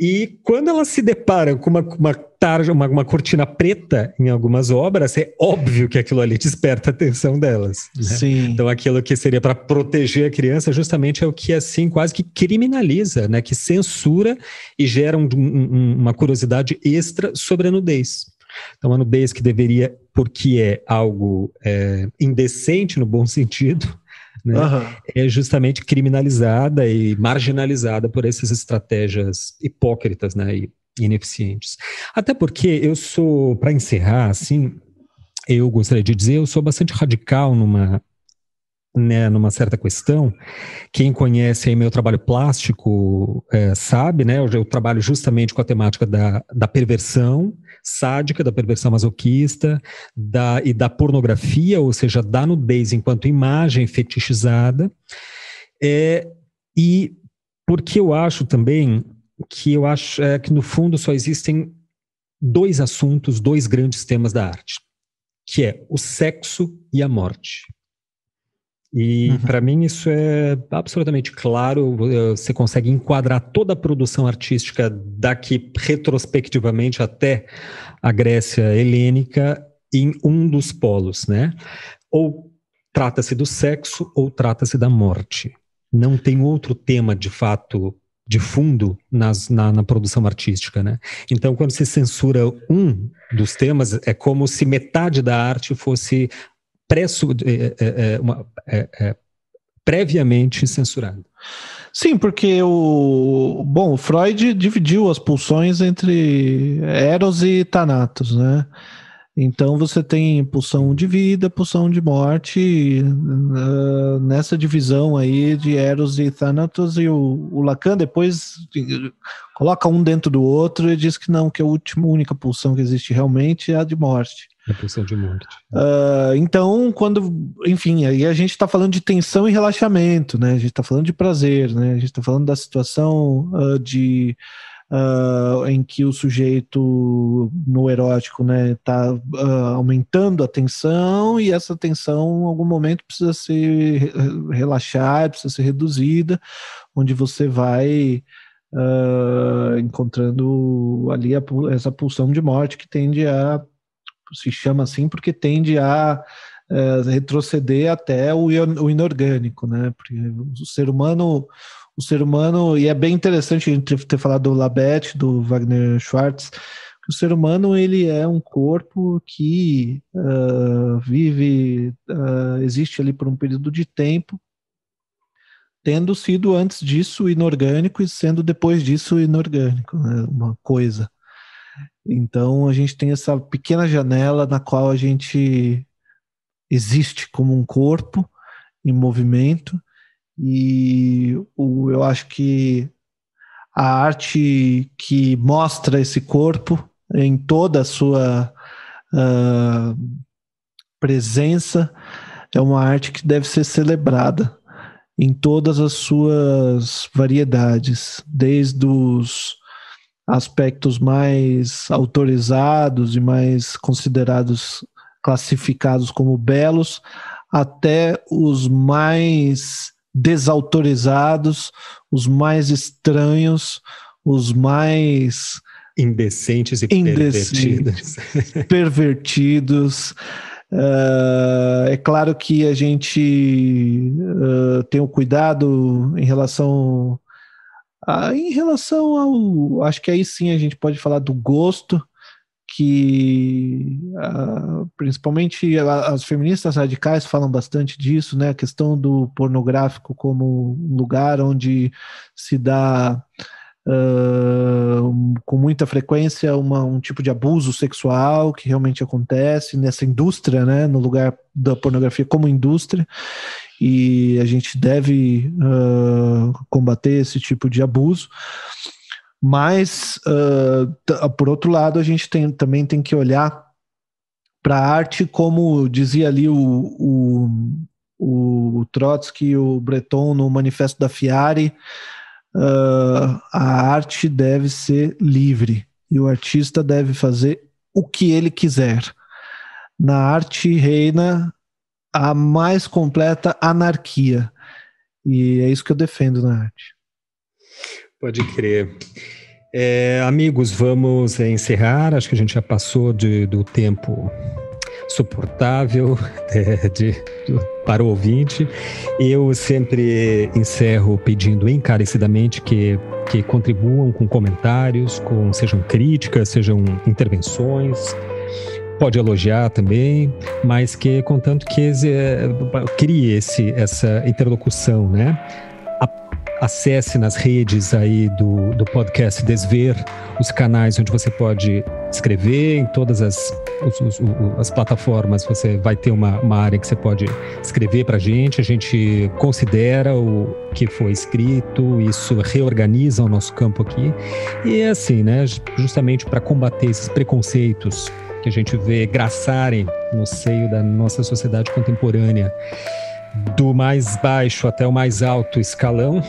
E quando elas se deparam com uma, uma tarja, uma, uma cortina preta em algumas obras, é óbvio que aquilo ali desperta a atenção delas. Né? Sim. Então, aquilo que seria para proteger a criança, justamente é o que assim quase que criminaliza, né? que censura e gera um, um, uma curiosidade extra sobre a nudez. Então, a nudez que deveria, porque é algo é, indecente no bom sentido, né, uhum. é justamente criminalizada e marginalizada por essas estratégias hipócritas né, e ineficientes. Até porque eu sou, para encerrar, assim, eu gostaria de dizer, eu sou bastante radical numa né, numa certa questão. Quem conhece meu trabalho plástico é, sabe, né? Eu, eu, trabalho justamente com a temática da, da perversão sádica, da perversão masoquista da, e da pornografia, ou seja, da nudez enquanto imagem fetichizada. É, e porque eu acho também que eu acho é, que no fundo só existem dois assuntos, dois grandes temas da arte, que é o sexo e a morte. E uhum. para mim isso é absolutamente claro. Você consegue enquadrar toda a produção artística daqui retrospectivamente até a Grécia helênica em um dos polos, né? Ou trata-se do sexo ou trata-se da morte. Não tem outro tema de fato de fundo nas, na, na, produção artística, né? Então, quando se censura um dos temas, é como se metade da arte fosse é, é, é, uma, é, é previamente censurada. Sim, porque o bom, Freud dividiu as pulsões entre Eros e Tanatos, né? Então você tem pulsão de vida, pulsão de morte, uh, nessa divisão aí de Eros e Thanatos, e o, o, Lacan depois assim, coloca um dentro do outro e diz que não, que a última, única pulsão que existe realmente é a de morte. É a pulsão de morte. Uh, então, quando, enfim, aí a gente está falando de tensão e relaxamento, né? A gente está falando de prazer, né? A gente está falando da situação uh, de uh, em que o sujeito no erótico né está uh, ah, aumentando a tensão e essa tensão em algum momento precisa ser relaxada precisa ser reduzida onde você vai uh, encontrando ali a, essa pulsão de morte que tende a se chama assim porque tende a eh, retroceder até o, inorgânico, né? Porque o ser humano, o ser humano, e é bem interessante a gente ter falado do Labette, do Wagner Schwartz, que o ser humano ele é um corpo que uh, vive, uh, existe ali por um período de tempo, tendo sido antes disso inorgânico e sendo depois disso inorgânico, né? uma coisa. Então a gente tem essa pequena janela na qual a gente existe como um corpo em movimento e o, eu acho que a arte que mostra esse corpo em toda a sua uh, presença é uma arte que deve ser celebrada em todas as suas variedades, desde os aspectos mais autorizados e mais considerados classificados como belos até os mais desautorizados, os mais estranhos, os mais indecentes e indecentes, pervertidos. (laughs) pervertidos. Uh, é claro que a gente uh, tem o um cuidado em relação a, em relação ao acho que aí sim a gente pode falar do gosto que uh, principalmente as feministas radicais falam bastante disso, né? A questão do pornográfico como um lugar onde se dá uh, com muita frequência uma, um tipo de abuso sexual que realmente acontece nessa indústria, né? No lugar da pornografia como indústria e a gente deve uh, combater esse tipo de abuso. Mas, uh, por outro lado, a gente tem, também tem que olhar para a arte, como dizia ali o, o, o Trotsky e o Breton no Manifesto da Fiare, uh, a arte deve ser livre e o artista deve fazer o que ele quiser. Na arte reina a mais completa anarquia. E é isso que eu defendo na arte. Pode crer. É, amigos, vamos encerrar. Acho que a gente já passou de, do tempo suportável (laughs) é, de, para o ouvinte. Eu sempre encerro pedindo encarecidamente que, que contribuam com comentários, com sejam críticas, sejam intervenções pode elogiar também, mas que contanto que é, crie esse, essa interlocução, né? acesse nas redes aí do, do podcast Desver os canais onde você pode escrever, em todas as, os, os, as plataformas você vai ter uma, uma área que você pode escrever para a gente, a gente considera o que foi escrito, isso reorganiza o nosso campo aqui, e é assim, né, justamente para combater esses preconceitos que a gente vê graçarem no seio da nossa sociedade contemporânea do mais baixo até o mais alto escalão,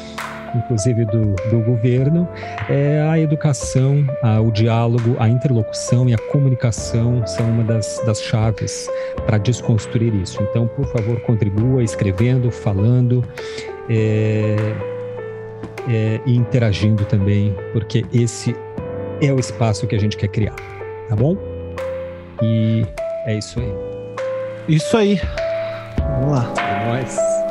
inclusive do, do governo, é a educação, a, o diálogo, a interlocução e a comunicação são uma das, das chaves para desconstruir isso. Então, por favor, contribua escrevendo, falando. É, é, e interagindo também, porque esse é o espaço que a gente quer criar, tá bom? E é isso aí. Isso aí. Vamos lá. É nóis.